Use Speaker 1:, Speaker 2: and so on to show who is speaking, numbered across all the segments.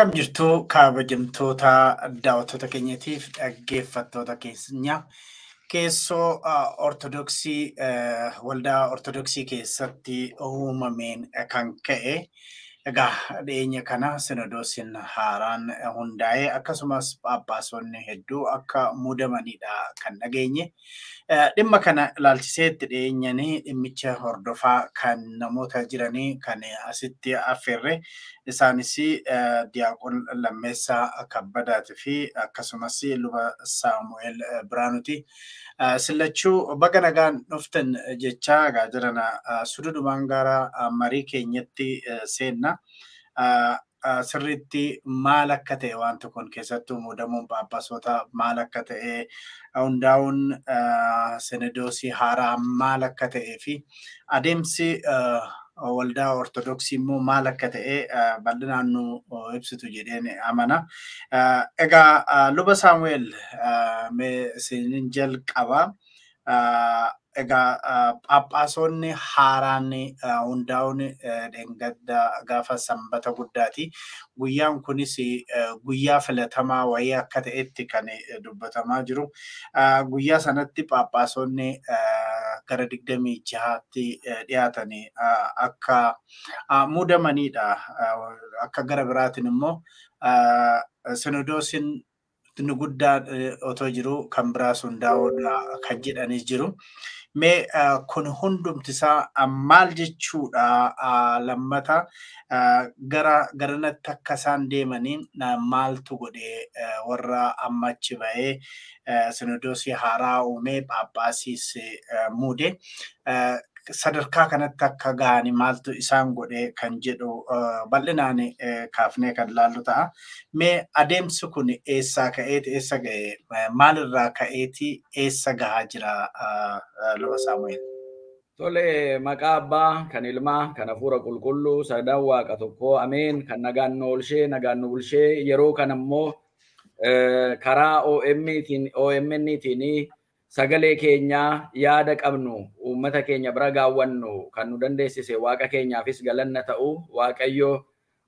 Speaker 1: kam jirtu kaabajamtoota daawwattoota keenyatiif dhaggeeffattoota eh, keenya keessoo eh, ortodoksii eh, waldaa ortodoksii keessatti uumameen kan ka'e egaa dhiyeenya kana sinadoosiin haaraan hundaa'e akkasumas phaaphaasonni hedduu akka mudamanidha kan dhageenye Eh, dhimma kana ilaalchiseetti dhiyeenyanii dhimmicha hordofaa kan namoota jiranii kan asitti affeerre isaanis eh, diyaaqon lammeessaa kabbadaatii fi akkasumas luba saamu'eel eh, biraanuti. Sillachuu baga nagaan dhuftan jechaa egaa jirana sududumaan gara marii keenyatti seenna. sirriitti maal akka ta'e wanti kun keessattuu muudamuun paappasoota maal akka ta'e hundaa'uun senedoosii haaraa maal akka ta'ee fi adeemsi waldaa ortodoksii immoo maal akka ta'e bal'inaan nu ibsitu jedheen amana. Egaa luba Saamu'eel mee sinin jalqabaa. Egaa eh, Phaaphaasonni haaraan eh, hundaa'uun eh, dheengadda gaafa sanbata guddaati. Guyyaan kunis guyyaa filatamaa wayii akka ta'etti kan dubbatamaa jiru. Guyyaa sanatti Phaaphaasonni gara digdamii jahaatti dhiyaatanii akka muudamanidha. Akka gara biraatiin immoo sinodoosiin inni guddaan eh, otoo jiru kan biraa sun daawodha kan jedhanis jiru. Mee eh, kun isaa eh, maal jechuudha lammata gara natti akka isaan deemaniin maaltu godhe warra amma bahee sinodoosii haaraa uumee phaaphaasiis muude sadarkaa kanatti akka ga'ani maaltu isaan godhee kan jedhu eh, bal'inaan eh, kaafnee kan laallu ta'a. Mee adeemsi kun eessaa ka'eeti eessa ga'ee eh, maalirraa ka'eeti eessa gahaa jira lola Saamu'eel?
Speaker 2: Tole maqaa abbaa kan ilmaa kan hafuura qulqulluu sadan waaqa tokkoo ameen kan nagaan nu oolshee nagaan nu bulshee yeroo kanammoo karaa OMN'tiin sagalee keenyaa yaada qabnu uummata keenya bira gaawwannu kan nu dandeessise waaqa keenyaafis galanna ta'u waaqayyoo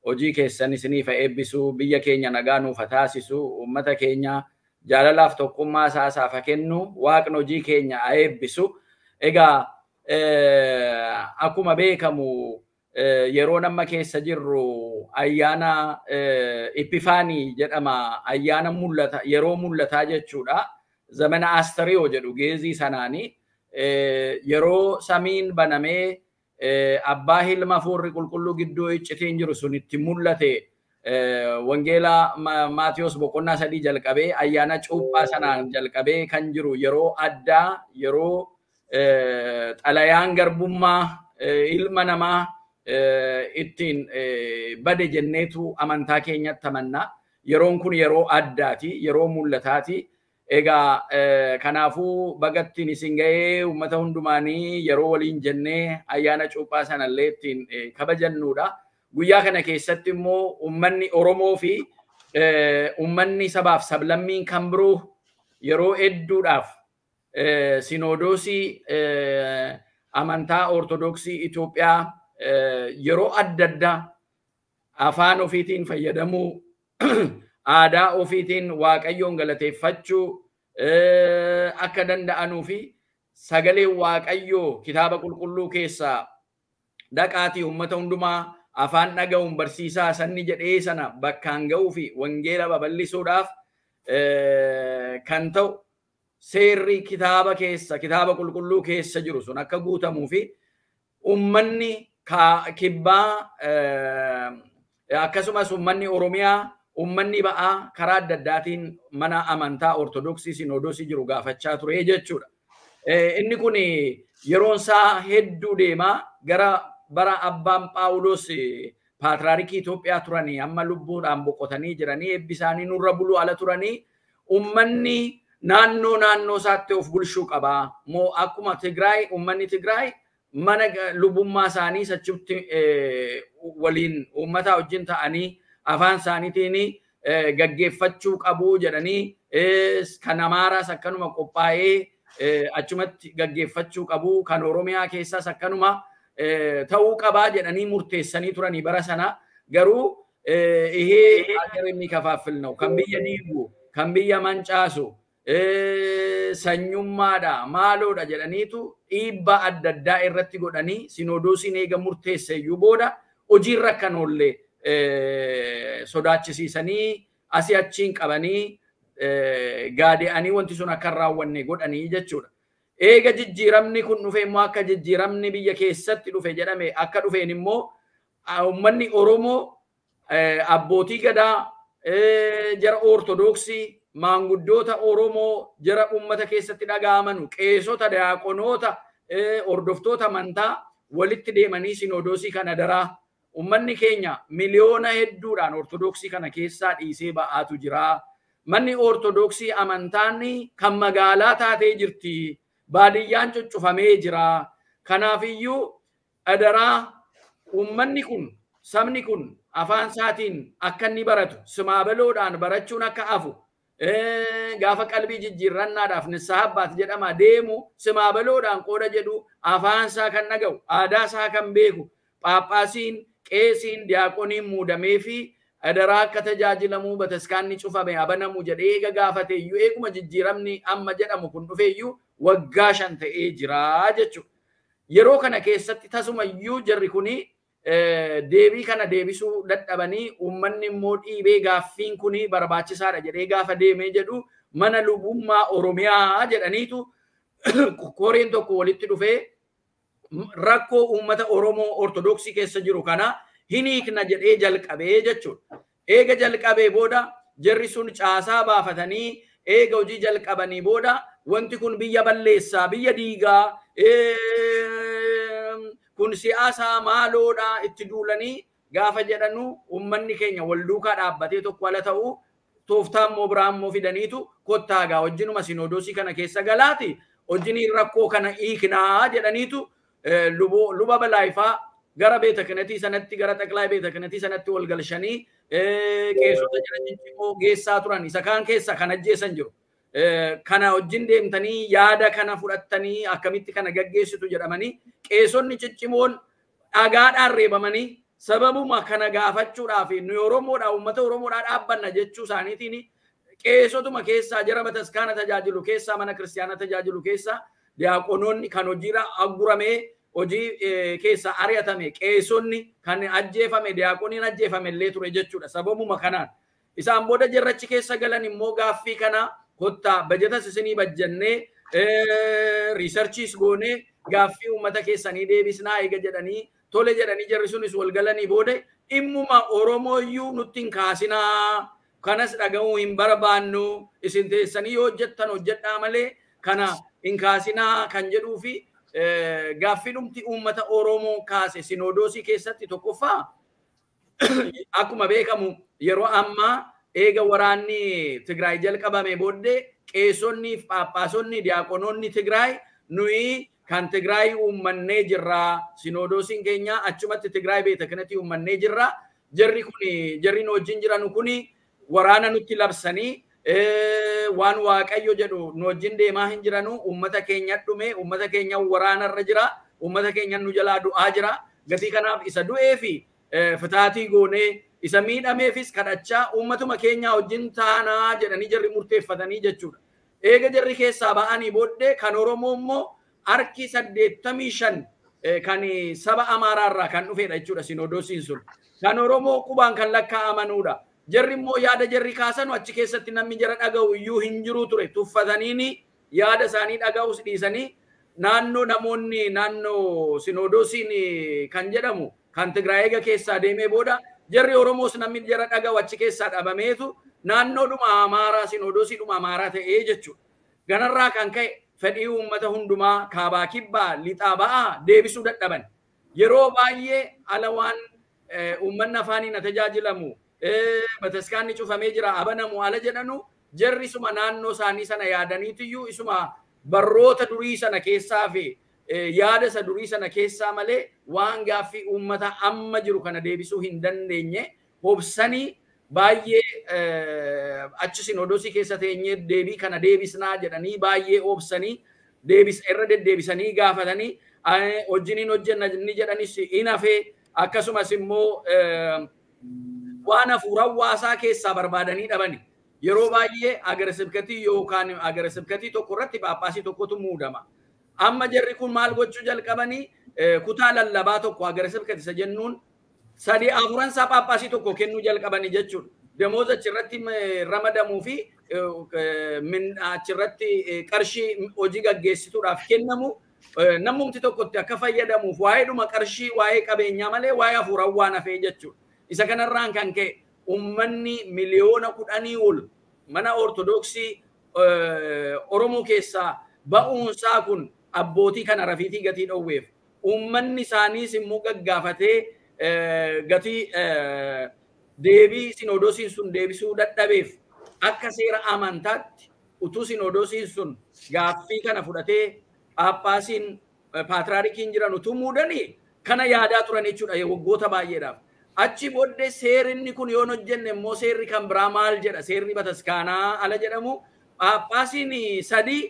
Speaker 2: hojii keessan isiniifa eebbisuu biyya keenya nagaa nuufa taasisuu uummata keenya jaalalaaf tokkummaa saasaafa kennu waaqni hojii keenya eebbisu egaa eh, akkuma beekamu eh, yeroo nama keessa jirru ayyaana ippifaanii eh, jedhama ayyaana mul'ata yeroo mul'ataa jechuudha. zamana astarii yoo jedhu geezii sanaanii yeroo samiin banamee abbaa hilma fuurri qulqulluu gidduu iccitiin jiru sun itti mul'ate wangeela maatiyos boqonnaa sadii jalqabee ayyaana cuuphaa sanaan jalqabee kan jiru yeroo addaa yeroo xalayaan garbummaa ilma namaa ittiin bade jenneetu amantaa keenyatti amannaa yeroon kun yeroo addaati yeroo mul'ataati. Egaa kanaafuu bagattiin isin ga'ee uummata hundumaanii yeroo waliin jennee ayyaana cuuphaa sanallee ittiin kabajannudha. Guyyaa kana keessatti immoo uummanni Oromoo fi uummanni sabaaf sablammiin kan biroo yeroo hedduudhaaf sinodoosii amantaa Ortodoksii Itoophiyaa yeroo adda addaa afaan ofiitiin fayyadamuu aadaa ofiitiin waaqayyoon galateeffachuu Eh, akka danda'anuu fi sagalee waaqayyoo kitaaba qulqulluu keessaa daqaatii ummata hundumaa afaan dhaga'uun barsiisaa sanni jedhee sana bakkaan ga'uu fi wangeela babal'isuudhaaf eh, kan ta'u seerri kitaaba qulqulluu keessa jiru sun akka guutamuu fi ummanni kibbaa eh, akkasumas ummanni oromiyaa ummanni ba'aa karaa adda addaatiin mana amantaa ortodoksii sinoodosii jiru gaafachaa ture jechuudha. Eh, inni kun yeroon saa hedduu deemaa gara bara abbaan Phaawulos eh, paatraarikii Itoophiyaa turanii amma lubbuudhaan boqotanii jiranii eebbisaanii nurra buluu ala turanii ummanni naannoo naannoo isaatti of bulchuu qabaa. Moo akkuma Tigraay ummanni Tigraay mana lubbummaa isaanii sachitti eh, waliin uummataa wajjin ta'anii afaan isaaniitiin eh, gaggeeffachuu qabuu jedhanii kan amaaraas akkanuma qophaa'ee eh, achumatti gaggeeffachuu qabuu kan oromiyaa keessaas akkanuma eh, ta'uu qabaa jedhanii murteessanii turanii bara sana garuu ihee agarinni kafaafilnau kan biyya diigu kan biyya mancaasu sanyummaadha maaloodha jedhaniitu dhiibbaa adda addaa irratti e godhanii sinodoosiin eega murteesse iyyuu booda hojiirra kan oollee Eh, sodaachisiisanii asii achiin qabanii eh, gaadi'anii wanti sun akka raawwanne godhanii jechuudha. Eega jijjiiramni kun dhufe immoo akka jijjiiramni biyya keessatti dhufe jedhame akka dhufeen immoo uummanni Oromoo eh, abbootii gadaa jara Ortodoksii maanguddoota Oromoo jara uummata keessatti dhaga'aman qeesota daaqonoota hordoftoota amantaa walitti deemanii sinoodoosii kana daraa Uummanni keenya miliyoona hedduudhaan ortodoksii kana keessaa dhiisee ba'aatu jira. Manni ortodoksii amantaan kan magaalaa taatee jirti. Baadiyyaan cuccufamee jira. Kanaafiyyuu adaraa uummanni kun sabni kun afaan isaatiin akka inni baratu simaabaloodhaan barachuun akka hafu gaafa qalbii jijjiirrannaadhaaf nissaa abbaat jedhama deemu simaabaloodhaan qooda jedhu afaan isaa kan dhaga'u aadaa isaa kan beeku paaphaasiin qeesiin diyaaqoniin muudamee fi adaraa akka tajaajilamuu bataskaanni cufamee abanamu jedhee eega gaafate iyyuu eeguma jijjiiramni amma jedhamu kun dhufe iyyuu waggaa shan ta'ee jira jechuudha. Yeroo kana keessatti tasumayyuu jarri kuni e, deebii kana deebisuu dadhabanii uummanni immoo dhiibee gaaffiin kuni barbaachisaadha jedhee gaafa deemee jedhu mana lubummaa Oromiyaa jedhaniitu koreen tokko walitti dhufee rakkoo uummata Oromoo Ortodoksii keessa jiru kana hiniikna jedhee jalqabee jechuudha. Eega jalqabee booda jarri sun caasaa baafatanii eega hojii jalqabanii booda wanti kun biyya balleessaa biyya diigaa kun siyaasaa maaloodha itti duulanii gaafa jedhanu uummanni keenya wal duukaa dhaabbatee tokko ala ta'u tooftaan moo biraan moo fidaniitu kottaagaa wajjinuma sinodoosii kana keessa galaati wajjiniin rakkoo kana hiiknaa jedhaniitu Eh, luba balaayifaa ha? gara beeta kanatti sanatti gara taqlaa beeta kanatti sanatti wal galchanii eh, keessota jiran immoo geessaa turan isa kaan keessa kan ajjeessan jiru. Kana wajjin deemtanii yaada kana fudhatanii akkamitti kana gaggeessitu jedhamanii qeesonni ciccimoon dhagaadhaan reebamanii sababuma kana gaafachuudhaaf nu Oromoodhaan uummata Oromoodhaan dhaabbanna jechuu isaaniitiin qeesotuma keessaa jara bataskaana tajaajilu keessaa mana kiristiyaana tajaajilu keessaa diyaaqonoonni kan hojiirra agguramee hojii keessa ari'atame qeessonni kan ajjeefame diyaaqoniin ajjeefame illee ture jechuudha sababuma kanaan. Isaan booda jarrachi keessa galan immoo gaaffii kana kottaa bajetas isinii bajjannee riisarchiis goonee gaaffii uummata keessanii deebisnaa eega jedhanii tole jedhanii jarri sunis wal galanii booda dhimmuma Oromoo iyyuu nutti hin kaasinaa kanas dhaga'uu hin barbaannu isin teessanii yoo hojjettan hojjedhaa malee kana inkaasinaa kan jedhuu fi eh, gaaffidhumti uummata Oromoo kaase sinodoosii keessatti tokkoffaa akkuma beekamu yeroo ammaa eega waraanni Tigraay jalqabame booddee qeessonnii fi paappaasonni diyaaqonoonni Tigraay nuyi kan Tigraay uummannee jirraa sinodoosiin keenya achumatti Tigraay beeta kanatti uummannee jirraa jarri kun jarri nu wajjin jiran kun waraana nutti labsanii waan waaqayyo jedhu nu wajjin deemaa hin jiranu uummata keenya dhume uummata keenya waraana irra jira uummata keenya nu jalaa du'aa jira gatii kanaaf isa du'ee fi fitaatii goonee isa miidhameefis kadhachaa uummatuma keenyaa wajjin taanaa jedhanii jarri murteeffatanii jechuudha. Eega jarri keessaa ba'anii booddee kan Oromoo immoo harki saddeettamii shan kan saba Amaaraa irraa kan dhufedha jechuudha sinodoosiin sun. Kan Oromoo qubaan kan lakkaa'amanuudha jari mo ya ada jari kasan wa cike setina minjaran agau yu hinjuru ture tufadan ini ya ada sani agau di sani nanno namun ni nanno sinodo sini kan jadamu kan tegraega kesa deme boda jari oromo senam minjaran agau wa cike set abame itu nanno duma amara sinodo si duma amara te ejecu eh ganarra kan kai fedi ummata hunduma kaba kibba litaba debi sudat daban yero baye alawan eh, ummanna fani na tajajilamu bataskaanni cufamee jira abanamu ala jedhanu jarri isuma naannoo isaanii sana yaadaniitiyyuu isuma barroota durii sana keessaa fi yaada isa durii sana keessaa malee waan gaaffii uummata amma jiru kana deebisuu hin dandeenye hobsanii baay'ee achi sinoodosii keessa teenye deebii kana deebisnaa jedhanii baay'ee obsanii deebis irra deddeebisanii gaafatanii hojjiniin hojjenna jedhanis hin hafee akkasumas immoo waan hafuura hawaasaa keessaa barbaadanii dhabani. Yeroo baay'ee agara sibkatii yookaan agara sibkatii tokko irratti paappaasii tokkotu muudama. Amma jarri kun maal gochuu jalqabanii kutaa lallabaa tokko agara sibkati isa jennuun sadii afuransaa paappaasii tokko kennuu jalqabanii jechuudha. Demoos achirratti ramadamuu fi achirratti qarshii hojii gaggeessituudhaaf kennamu namumti tokkotti akka fayyadamuuf waa'ee dhuma qarshii waa'ee qabeenyaa malee waa'ee hafuuraa waan hafee jechuudha. Isa kanarraan kan ka'e ummanni miliyoona kudhanii ol mana ortodoksii Oromoo keessaa ba'uunsaa kun abbootii kana rafiitii gatii dhoowweef ummanni isaaniis immoo gaggaafatee gatii deebii sinoodosiin sun deebisuu dadhabeef akka seera amantaatti utuu sinoodosiin sun gaaffii kana fudhatee paappaasiin paatraarikiin jiran utuu muudanii kana yaadaa turan jechuudha waggoota baay'eedhaaf. achi booddee seerinni kun yoo hojjenne immoo seerri kan biraa maal jedha seerri bataskaanaa ala jedhamu paappaasiin sadii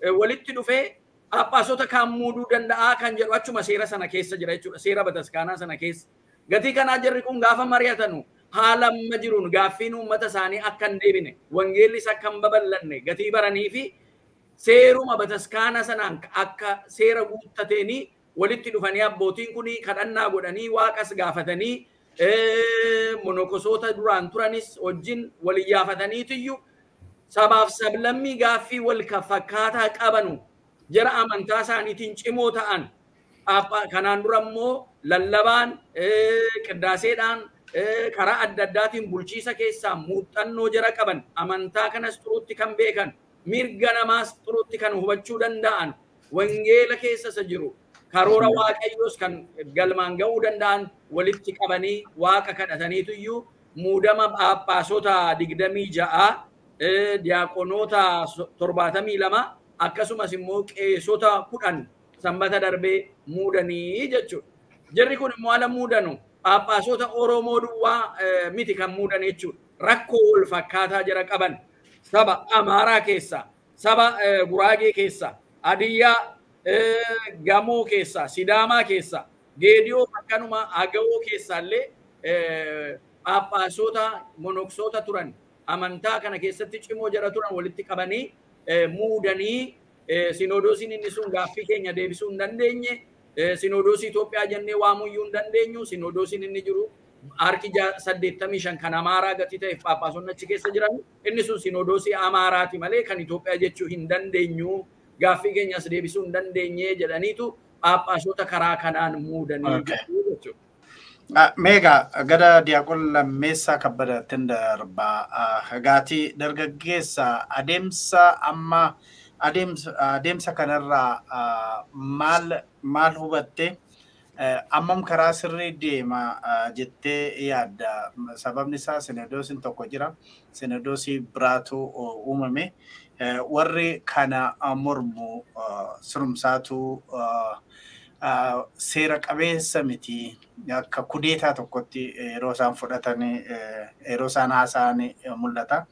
Speaker 2: e, walitti dhufee paappaasota kan muuduu danda'aa kan jedhu achuma seera sana keessa jira jechuudha seera bataskaanaa sana keessa gatii kanaa jirri kun gaafa mari'atanu haala amma jiruun gaaffiin uummata isaanii akka hin deebine wangeellis akka hin babal'anne gatii baranii fi seeruma bataskaana sanaan akka seera guuttateenii walitti dhufanii abbootiin kun kadhannaa godhanii waaqas gaafatanii monokosoota duraan turanis wajjin waliyyaafataniitiyyuu sabaaf sablammii gaaffii wal fakkaataa qabanu jara amantaa isaaniitiin cimoo ta'an kanaan dura immoo lallabaan qiddaaseedhaan karaa adda addaatiin bulchiisa keessaa muuxannoo jara qaban amantaa kanas xuruutti kan beekan mirga namaas xuruutti kan hubachuu danda'an wangeela keessa isa jiru karoora waaqayyoos kan galmaan ga'uu danda'an walitti qabanii waaqa kadhataniituyyuu muudama phaaphaasota digdamii ja'a diyaaqonoota torbaatamii lama akkasumas immoo qeesota kudhan sanbata darbee muudanii jechuudha. Jarri kun immoo ala muudanu phaaphaasota Oromoo duwwaa miti kan muudan jechuudha. Rakkoo wal fakkaataa jira qaban saba Amaaraa keessa saba Guraagee keessa Adiyyaa ගමෝ කේසා සිඩාමා කේසා ගේඩියෝ මකනුම අගවෝ කේසල්ලේ අපා සෝතා මොනොක් සෝත තුරන් අමන්තා කන කේස තිච්ච මෝජරතුරන් ොලිත්ති කබනී මූඩනී සිනෝඩෝසිනි නිසුන් ගාෆිකෙන් දේවිසුන් දන්දෙන්නේ සිනෝඩෝසි තෝපයා ජන්නේ වාමු යුන් දන්දෙන්ු සිනෝඩෝසිනි නිජුරු ආර්කිජ සද්දෙත්තමි ශංකන අමාරා ගතිත එපා පසුන්න චිකේස ජරන් එනිසුන් සිනෝඩෝසි අමාරාති මලේ කනි තෝපයා ජෙච්චු හින්දන් දෙන්නේ gaaffii keenyas deebisuu hin dandeenye jedhaniitu phaaphaasota karaa kanaan muudanii jechuudha.
Speaker 1: Meega gara Diyaaqol Lammeessaa Kabbadattin darbaa hagaatii dargaggeessa adeemsa amma adeemsa kanarraa maal maal hubatte ammam karaa sirrii deema jettee yaadda sababni isaa sinedoosiin tokko jira sinedoosii biraatu uumame. Uh, warri kana mormu sirumsaatu seera qabeessa miti akka kudeetaa tokkotti yeroo isaan fudhatanii yeroo isaan haasa'an mul'ata.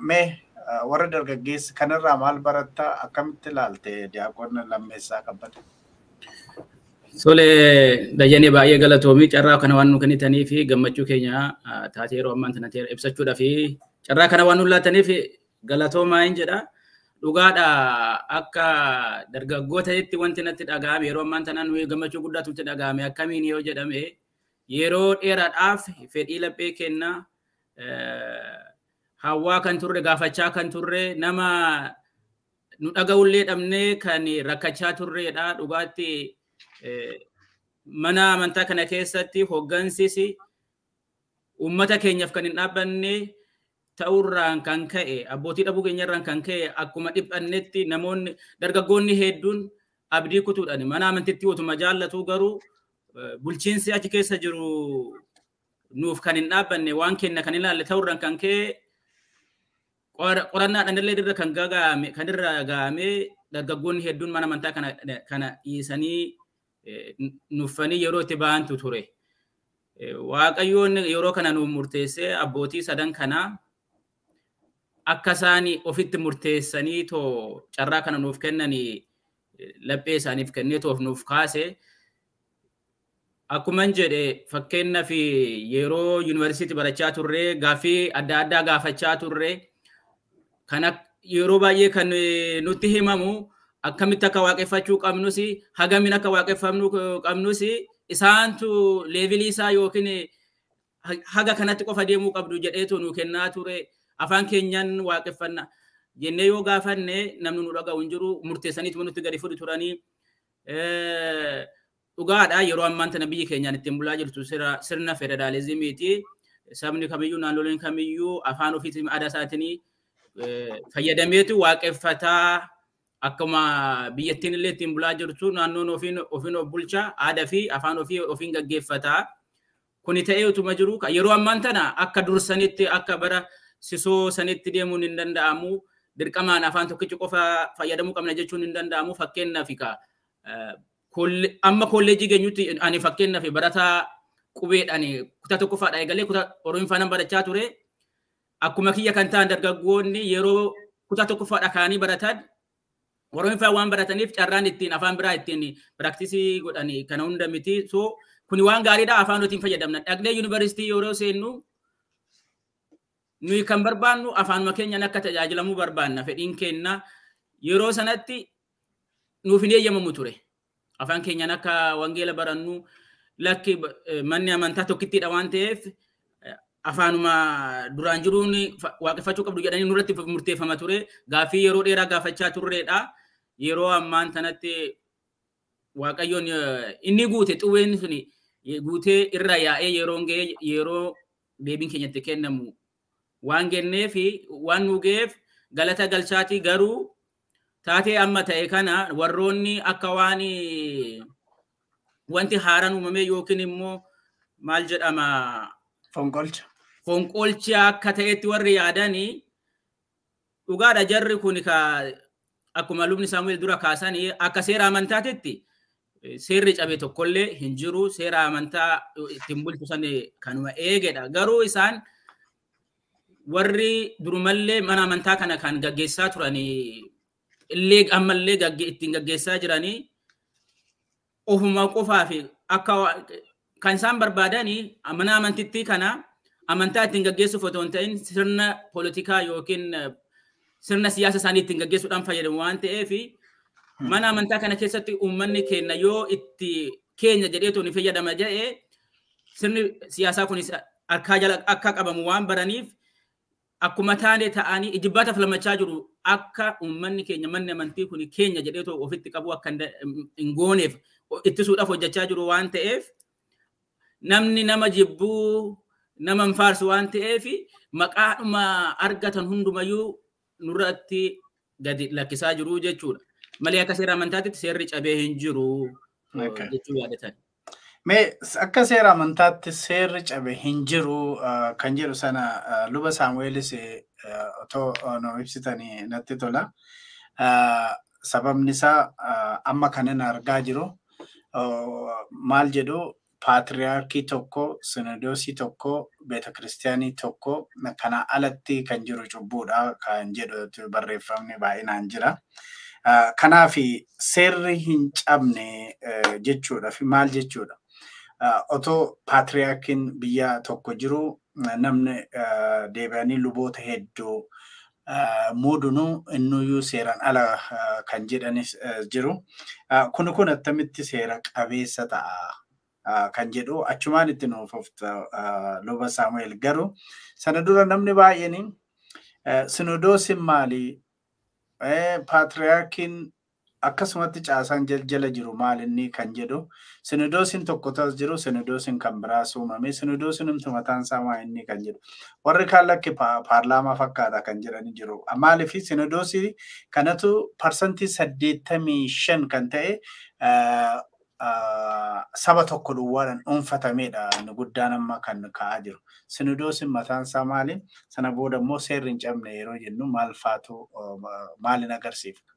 Speaker 1: Mee warra dargaggeessi kanarraa maal baratta akkamitti ilaalte diyaaqoon lammeessaa qabbata?
Speaker 3: Tole dayyanii baay'ee galatoomii carraa kana waan nu kennitanii fi gammachuu keenya taatee yeroo ammaa tana ibsachuudhaa fi carraa kana waan nu laataniif galatoomaa hin jedha. Dhugaadha akka dargaggoota itti wanti natti dhaga'ame yeroo ammaan tanaan gammachuu guddaatu itti dhaga'ame akkamiin yoo jedhame yeroo dheeraadhaaf fedhii laphee kenna eh, hawwaa kan turre gaafachaa kan turre nama nu dhaga'ullee dhabnee kan rakkachaa turreedha dhugaatti eh, mana amantaa kana keessatti hoggansis ummata keenyaaf kan hin dhaabbanne ta'uurraan kan ka'e abbootii dhabuu keenyarraan kan ka'e akkuma dhiphannetti namoonni dargaggoonni hedduun abdii kutuudhaan mana amantitti utuma jaallatu garuu eh, bulchiinsi achi keessa jiru nuuf kan hin dhaabanne waan kenna kan ilaalle ta'uurraan kan e. ka'e qorannaadhaan illee irra kan irra ga'amee dargaggoonni hedduun mana amantaa kana dhiisanii e, nuffanii yeroo itti ba'antu ture. E, Waaqayyoon yeroo kana nuuf murteessee abbootii sadan kanaa akka isaan ofitti murteessanii too carraa kana nuuf kennan, laphee isaaniif kennee toof nuuf kaase. Akkuman jedhe fakkeenyaaf yeroo yuunivarsiitii barachaa turre gaaffii adda addaa gaafachaa turre yeroo baay'ee kan eh, nutti himamu akkamitti akka waaqeffachuu qabnus hagamin akka waaqeffamnu eh, qabnus isaantu leevilii isaa yookiin eh, haga kanatti qofa deemuu qabdu jedheetu nu kennaa ture. afaan keenyaan waaqeffanna jennee yoo gaafanne namni nu dhaga'u hin jiru murteessaniitu nutti gadi fudu turanii dhugaadha yeroo ammaan tana biyya keenyaan ittiin bulaa jirtu sirna federaalizimiiti sabni kamiyyuu naannoleen kamiyyuu afaan ofiitii aadaa isaatinii fayyadameetu waaqeffataa akkuma biyyattiin illee ittiin bulaa jirtu naannoon ofiin ofiin of bulchaa aadaa fi afaan ofii ofiin gaggeeffataa. Kuni ta'ee utuma jiru yeroo ammaan tana akka dursanitti akka bara Sisoo sanitti deemuun hin danda'amu. Dirqamaan afaan tokkichi qofa fayyadamuu qabna jechuun hin danda'amu. Fakkeenyaaf amma kolleejii keenyutti ani fakkeenyaaf barataa qubeedhaan kutaa tokko fa'aa egalee kutaa Oromifaanan barachaa ture. Akkuma kiyya kan ta'an dargaggoonni yeroo kutaa tokko fa'aa kaanii baratan Oromifaa waan barataniif carraan ittiin afaan biraa ittiin biraaktisii godhani kana hunda miti. So kuni waan gaariidha afaan nutiin fayyadamna. Dhaqnee yuunivarsiitii yeroo seennu nuyi kan barbaannu afaanuma keenyaan akka tajaajilamuu barbaanna fedhiin kenna yeroo sanatti nuuf hin eeyyamamu ture afaan keenyaan akka wangeela barannu lakki eh, manni amantaa tokkittidha waan ta'eef eh, afaanuma duraan jiruun waaqeffachuu qabdu jedhanii nurratti murteeffama ture gaaffii yeroo dheeraa gaafachaa turreedha yeroo ammaan sanatti waaqayyoon eh, inni guute xuwween sun guutee irra yaa'ee yeroo ga'ee yeroo deebiin keenyatti kennamu waan gennee waan nu galata galchaatii garuu taatee amma ta'e kana warroonni akka waan wanti haaraan uumame yookiin immoo maal jedhama. Fonqolcha. akka ta'etti warri yaadanii dhugaadha jarri kun akkuma lubni Saamu'eel dura kaasanii akka seera amantaatitti eh, seerri cabee tokkollee hin jiru seera amantaa ittiin bulchu san kanuma eegedha. Garuu isaan warri durumallee mana amantaa kana kan gaggeessaa turanii illee ammallee ittiin gaggeessaa jiranii ofuma qofaa fi akka kan isaan barbaadanii mana amantittii kana amantaa ittiin gaggeessuuf otoo hin ta'in sirna poolitikaa yookiin eh, sirna siyaasa isaanii ittiin gaggeessuudhaan fayyadamu waan ta'eef hmm. mana amantaa kana keessatti uummanni keenya yoo itti keenya jedhee tuni fayyadama jedhee sirni siyaasaa kunis harkaa jala akka qabamu waan baraniif akkuma taane ta'anii ijibbaata filamachaa jiru akka ke uummanni keenya manni amantii kun keenya jedheetoo ofitti qabu akka hin gooneef ittisuudhaaf hojjechaa jiru waan ta'eef namni nama jibbuu nama hin faarsu waan ta'eef maqaadhuma argatan hundumayyuu nurratti gadi lakkisaa jiru jechuudha. Malee akka seera amantaatti seerri cabee hin jiru
Speaker 2: jechuu yaadatanii.
Speaker 1: akka seera amantaatti seerri cabe hin jiru ah, kan jedhu sana ah, luba Saamu'eelis eh, ah, otoo oh, nu ibsitanii natti tola. Sababni isaa amma kanan argaa jiru oh, maal jedhu paatriyaarkii tokko, sinodoosii tokko, beetakiristiyaanii tokko kanaa alatti kan jiru cubbuudha kan jedhu barreeffamni baay'inaan jira. seerri hin cabne eh, jechuudha maal jechuudha? otoo paatriyaarkiin biyya tokko jiru namni deebi'anii luboota hedduu muudunuu innuyyuu seeraan ala kan jedhanis jiru. Kun kun attamitti seera qabeessa ta'a. Kan jedhu achumaan itti nuufofta luba Saamu'eel garuu sana dura namni baay'een sinodoosiin maali? paatiriyaarkiin akkasumatti caasaan jala jiru maal inni kan jedhu sinidoosiin tokko tas jiru sinidoosiin kan biraas uumame sinidoosiin imti mataansaa maa inni kan jedhu warri kaan lakki paarlaamaa fakkaata kan jedhani jiru maaliif sinidoosii kanatu parsantii saddeettamii shan kan ta'e saba tokko duwwaadhaan dhuunfatamedha inni guddaan amma kan ka'aa jiru sinidoosiin mataansaa maaliin sana booda immoo seerri hin cabne yeroo jennu maal faatu maalin agarsiifna.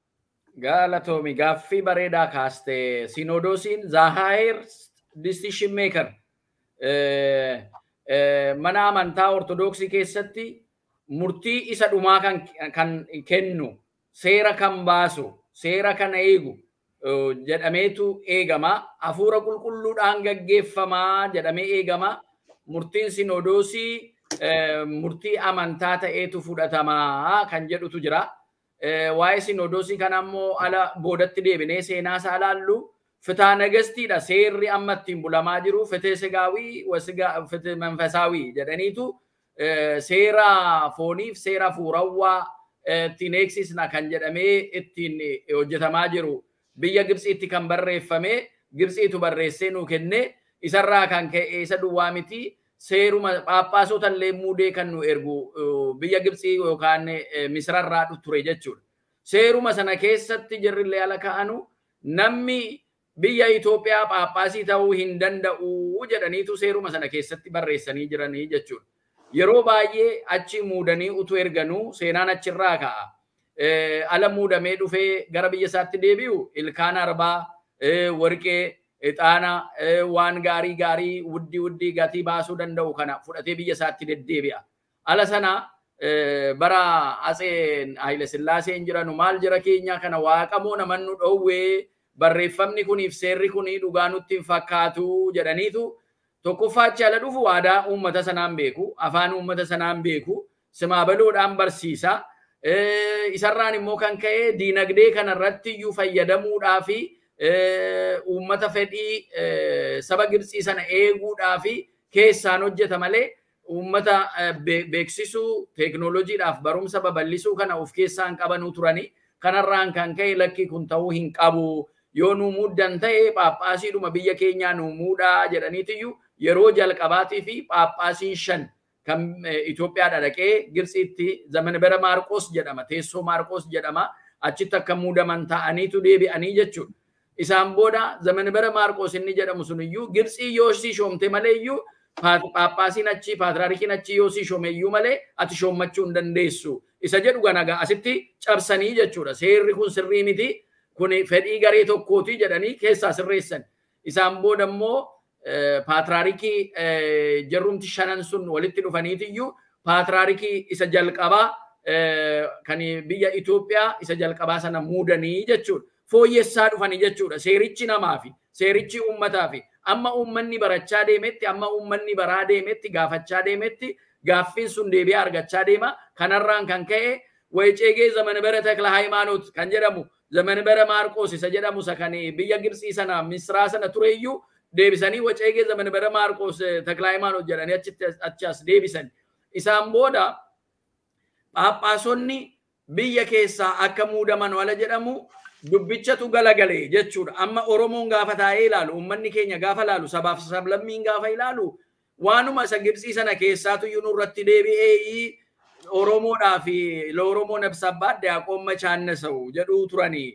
Speaker 2: Galatomi gaffi bareedaa kaaste sinodosiin zahair decision maker eh, eh, mana amantaa ortodoksii keessatti murtii isa dhumaa kan, kan kennu seera oh, eh, kan baasu seera kan eegu uh, jedhameetu eegama hafuura qulqulluudhaan gaggeeffamaa jedhamee eegama murtiin sinodosii eh, murtii amantaa ta'eetu fudhatamaa kan jedhutu jiraa. Eh, waa'ee sinodoosii kan kanammoo ala boodatti deebinee seenaa isaa laallu fitaa nagastiidha seerri amma ittiin bulamaa jiru fitee sigaawii fitee jedhaniitu eh, seera fooniif seera fuurawwaa eh, ittiin eegsisna kan jedhamee ittiin hojjetamaa jiru biyya Gibxiitti kan barreeffame Gibxiitu barreessee nuu kenne isarraa kan ka'e isa duwwaa miti. seeruma phaaphaasota muudee kan nu ergu biyya Gibxii yookaan Misirarraa ture jechuudha. Seeruma sana keessatti jirrillee ala ka'anu namni biyya Itoophiyaa phaaphaasii ta'uu hin danda'u jedhaniitu seeruma sana keessatti barreessanii jiranii jechuudha. Yeroo baay'ee achi muudanii utuu erganuu seenaan achirraa ka'a. Ala muudamee dhufee gara biyya isaatti deebi'u ilkaan arbaa warqee itana eh, wan gari gari wudi wudi gati basu dan dau kana fudate biya saati de debia ala sana eh, bara asen aile sillase injira no mal jira ke nya kana waqa mo na mannu dowe barre famni kuni fserri kuni duganu tin fakkatu jadani tu to ko facha la dufu wada ummata sana mbeku afanu ummata sana mbeku sema balu dan barsisa eh, isarrani mo kan kae dinagde kana ratti yu fayyadamu dafi uummata fedhii saba Gibxii sana eeguudhaa fi keessaan hojjeta malee uummata beeksisuu teeknooloojiidhaaf barumsa babal'isuu kana of keessaan qabanuu turanii kanarraan kan ka'e lakkii kun ta'uu hin qabu. Yoo nu muddan ta'e phaaphaasiidhuma biyya keenyaa nu muudhaa jedhaniitiyyuu yeroo jalqabaatii fi phaaphaasiin shan kan Itoophiyaadha dhaqee Gibxiitti zaman bara Maarqos jedhama teessoo Maarqos jedhama achitti akka muudaman ta'aniitu deebi'anii jechuudha. isaan booda zamanbara maarqoos inni jedhamu sun iyyuu Gibxii yoo sii shoomte malee iyyuu paappaasiin achi paatraarkiin achi yoo sii shoome iyyuu malee ati shoommachuu hin dandeessu. Isa jedhu ganagaa asitti cabsanii jechuudha. Seerri kun sirrii miti. Kun fedhii garee tokkooti jedhanii keessaa sirreessan. Isaan booda immoo paatraarikii jarrumti shanan sun walitti dhufaniitiyyuu paatraarikii isa jalqabaa kan biyya Itoophiyaa isa jalqabaa sana muudanii jechuudha. fooyyessaa dhufani jechuudha. Seerichi namaa fi seerichi uummataa fi amma uummanni barachaa deemetti amma uummanni baraa deemetti gaafachaa deemetti gaaffiin sun deebi'ee argachaa deema. Kanarraan kan ka'e wayi ceegee zaman bara Takla Hayimaanoot kan jedhamu zaman bara Maarqoos isa jedhamu isa kan biyya Gibsii sana Misraa sana tureeyyuu deebisanii wayi ceegee zaman bara Maarqoos Takla Hayimaanoot jedhanii achitti achi as deebisan. Isaan booda Phaaphaasonni biyya keessaa akka muudaman wala jedhamu dubbichatu galagalee jechuudha. Amma Oromoon gaafa taa'ee ilaalu, uummanni keenya gaafa ilaalu, sabaaf sablammiin gaafa ilaalu, waanuma isa Gibxii sana keessaatu yinuu irratti deebi'ee Oromoodhaa fi Oromoo nabsabbaa Diyaaqoon Machaannasawu jedhuu turanii.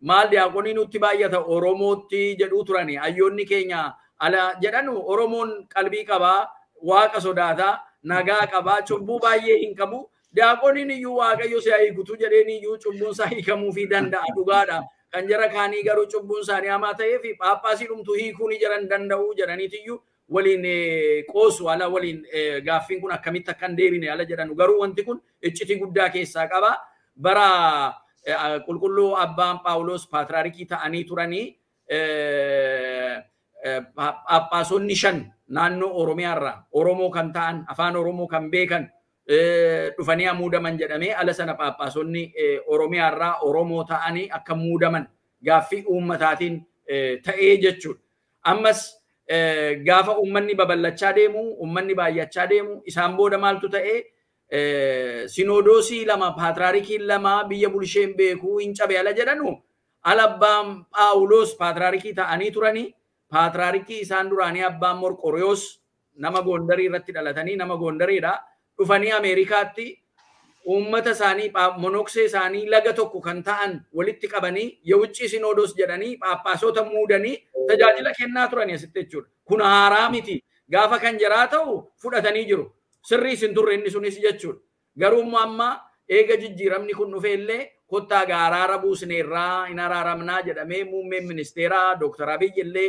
Speaker 2: Maal Diyaaqoonii nutti baay'ata Oromootti jedhuu turanii. Ayyoonni keenya ala jedhanu Oromoon qalbii qabaa, waaqa sodaataa, nagaa qabaa, cubbuu baay'ee hin qabu. Diyaaqoniin iyyuu waaqayyo si'a hiikutu jedheen iyyuu cubbuun isaa hiikamuufii danda'a dhugaadha. Kan jara kaanii garuu cubbuun isaanii hamaa ta'ee fi paappaasii dhumtu hiikuu ni jiran danda'u jedhaniitiyyuu waliin qoosu ala waliin gaaffiin kun akkamitti akkan deebine ala jedhan garuu wanti kun iccitii guddaa keessaa qaba. Bara qulqulluu abbaan Paawulos paatraarikii ta'anii turanii paappaasonni shan naannoo Oromiyaarraa Oromoo kan ta'an afaan Oromoo kan beekan dhufanii eh, haa muudaman jedhamee ala sanaaf haa paasonni eh, Oromiyaa irraa Oromoo ta'anii akka muudaman gaaffii uummataatiin eh, ta'ee jechuudha. Ammas eh, gaafa uummanni babal'achaa deemu, uummanni baay'achaa deemu, isaan booda maaltu ta'ee eh, sinodoosii lama, paatraarikii lama biyya bulsheen beekuu hin cabe ala jedhanu ala abbaan Paawuloos paatraarikii ta'anii turanii paatraarikii isaan duraanii abbaan Morqoriyoos nama Gondarii irratti dhalatanii nama Gondariidha. dhufanii Ameerikaatti uummata isaanii monoksee isaanii laga tokko kan ta'an walitti qabanii yewucci sinoodos jedhanii phaaphaasota muudanii tajaajila kennaa turan asitti jechuudha. Kun haaraa miti. Gaafa kan jaraa ta'u fudhatanii jiru. Sirrii isin turre inni sunis jechuudha. Garuu amma eega jijjiiramni kun dhufee illee kottaa gaaraa rabuusneerraa hin araaramnaa jedhamee muummeen ministeeraa Dooktar abiy illee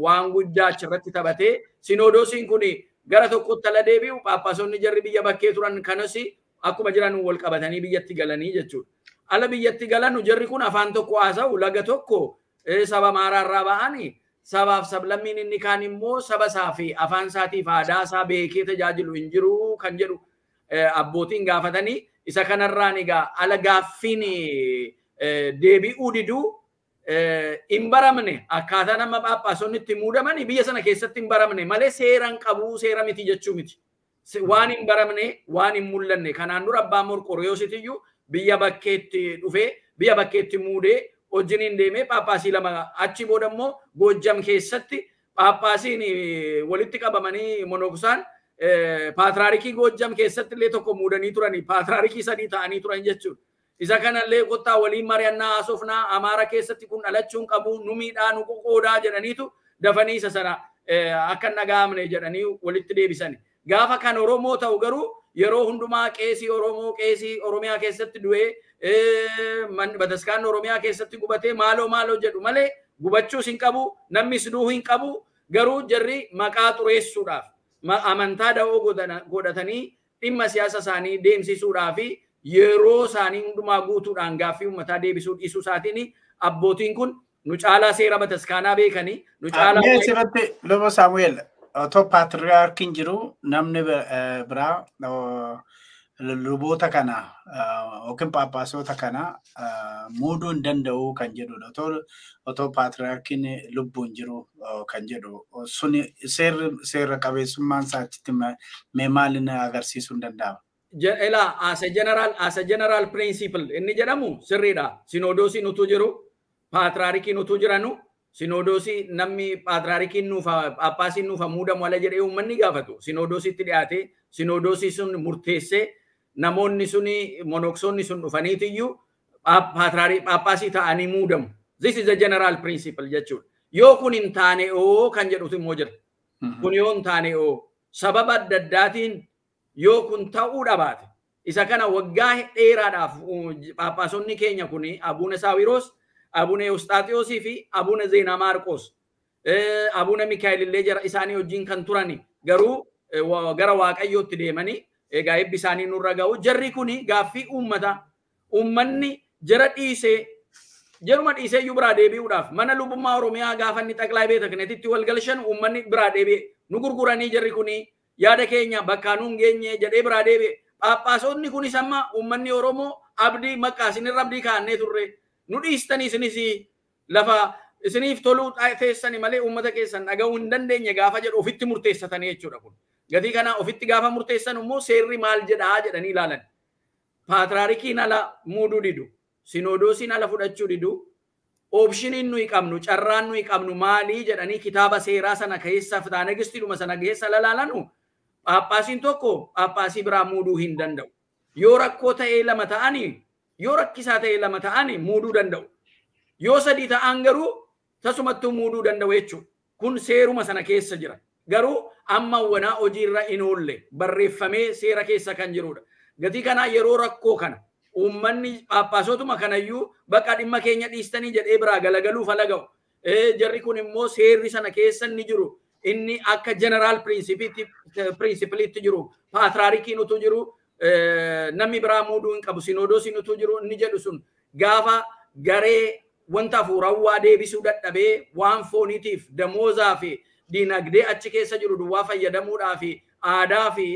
Speaker 2: waan guddaa achirratti taphatee sinoodosiin kun gara tokkotti ala deebi'u phaaphaasonni jarri biyya bakkee turan kanas akkuma jiran wal qabatanii biyyatti galanii jechuudha. Ala biyyatti galan jarri kun afaan tokko haasa'u laga tokko saba maaraarraa ba'anii sabaaf sablammiin inni kaan immoo saba isaa fi afaan isaatiif aadaa isaa beekee tajaajilu hin jiru kan jedhu abbootiin gaafatanii isa kanarraan egaa ala gaaffiin deebi'uu diduu hin baramne akkaataa nama phaaphaasonni itti muudamanii biyya sana keessatti hin baramne malee seeran qabuu seera miti jechuu miti. Waan hin baramne waan hin mul'anne kanaan dura abbaan morqorreessitiyyuu biyya bakkeetti dhufee biyya bakkeetti muudee wajjin hin deemee phaaphaasii lama achi booda immoo Goojjam keessatti phaaphaasiin walitti qabamanii monoksaan paatraarikii Goojjam keessatti illee tokko muudanii turanii paatraarikii sadii ta'anii turan jechuudha. Isa kanallee kottaa waliin mari'annaa haasofnaa amaara keessatti kun dhalachuun qabu nu miidhaa nu qoqqoodaa jedhaniitu dafanii isa sana eh, akka nagaamne jedhanii walitti deebisani. Gaafa kan Oromoo ta'u garuu yeroo ya hundumaa qeesii Oromoo qeesii Oromiyaa keessatti du'ee eh, bataskaan Oromiyaa keessatti gubatee maaloo maaloo jedhu malee gubachuus hin qabu namnis duu hin qabu garuu jarri maqaa xureessuudhaaf amantaa da'oo godhatanii dhimma siyaasa isaanii deemsisuudhaa yeroo isaanii hundumaa guutuudhaan gaaffii uummataa deebisuu dhiisuu isaatiin abbootiin kun nu caalaa seera bataskaanaa beekanii nu ah, caalaa.
Speaker 1: samuel asirratti otoo paatriyaarkiin jiru namni eh, biraa luboota kana eh, yookiin paappaasota kana eh, muuduu hin danda'u kan jedhudha. Otoo lubbuu hin jiru kan jedhu suni seera qabeessummaan isaa achitti agarsiisuu hin danda'ama?
Speaker 2: elaa as jeneraal as jeneraal pirinsipil inni jedhamu sirriidha. Sinodoosiin utuu jiru paatraarikiin utuu jiranu sinodoosii namni paatraarikiin nuufa paappaasiin nuufa muudamu ala jedhee uummanni gaafatu. Sinodoosiitti dhiyaate sinodoosii sun murteessee namoonni sun monoksoonni sun dhufaniitiyyuu paappaasii ta'anii muudamu. This is the general principle jechuudha. Yoo kun hin taane oo kan jedhutu immoo jira. Mhm. Kun yoo hin taane oo sababa adda addaatiin yoo kun ta'uu dhabaate isa kana waggaa dheeraadhaaf phaaphaasonni keenya kun abuna saawiroos abune eustaatiyoosii fi abune zeenaa maarqoos abune mikaayil illee jira isaanii wajjin kan turani garuu gara waaqayyootti deemanii egaa eebbi isaanii nurra ga'u jarri kun gaaffii uummata uummanni jara dhiisee jaruma dhiisee iyyuu biraa deebi'uudhaaf mana lubummaa oromiyaa gaafa inni xaqlaa beeta kanatitti walgalshan uummanni biraa deebi'e nu gurguranii jarri kunii Yada Kenya, Bakanun Genye, Jadi Bradebe, Papa Sonni kunisama Sama, Umani Oromo, Abdi makas Sini Rabdi Kane Turre, Nudi Istani Sini Si, Lafa, Sini Tolu, Aite Sani Male, Umata Kesan, Aga Undan Denya Gafa Jad, Ufiti Murtesa Tani Echurakun. Jadi karena Ufiti Gafa Murtesa Numu, Seri Mal Jad Aja Dani Lalan. Patrari Kinala, Mudu Didu, Sinodo Sinala Fudachu Didu, Option innu ikamnu, carran nu ikamnu, mali jadani kitaba seira sana kaisa fudane gistiru masana gesa lalalanu. La, la, apasin toko apasi bramu duhin dandau yo rakko ta ila mata ani yo rakkisa ta ila mata ani mudu dandau yo sadita angaru tasumattu mudu dandau echu kun seru masana kesa jira garu amma wana ojira inulle barrefame sera kesa kanjiruda gati kana yero ya rakko kana ummanni apasotu makanayu baka dimma kenya distani jade ibra galagalu falagau e jarri kun immo seri sana kesa nijiru inni akka jeneraal prinsipiitti eh, prinsipiliitti jiru paatraarikii nutu jiru eh, namni biraa muuduu hin qabu sinodoosi nutu jiru inni jedhu sun gaafa garee wanta hafuurawwaa deebisuu dadhabee waan fooniitiif damoozaa fi dinagdee achi keessa jiru duwwaa fayyadamuudhaa fi aadaa fi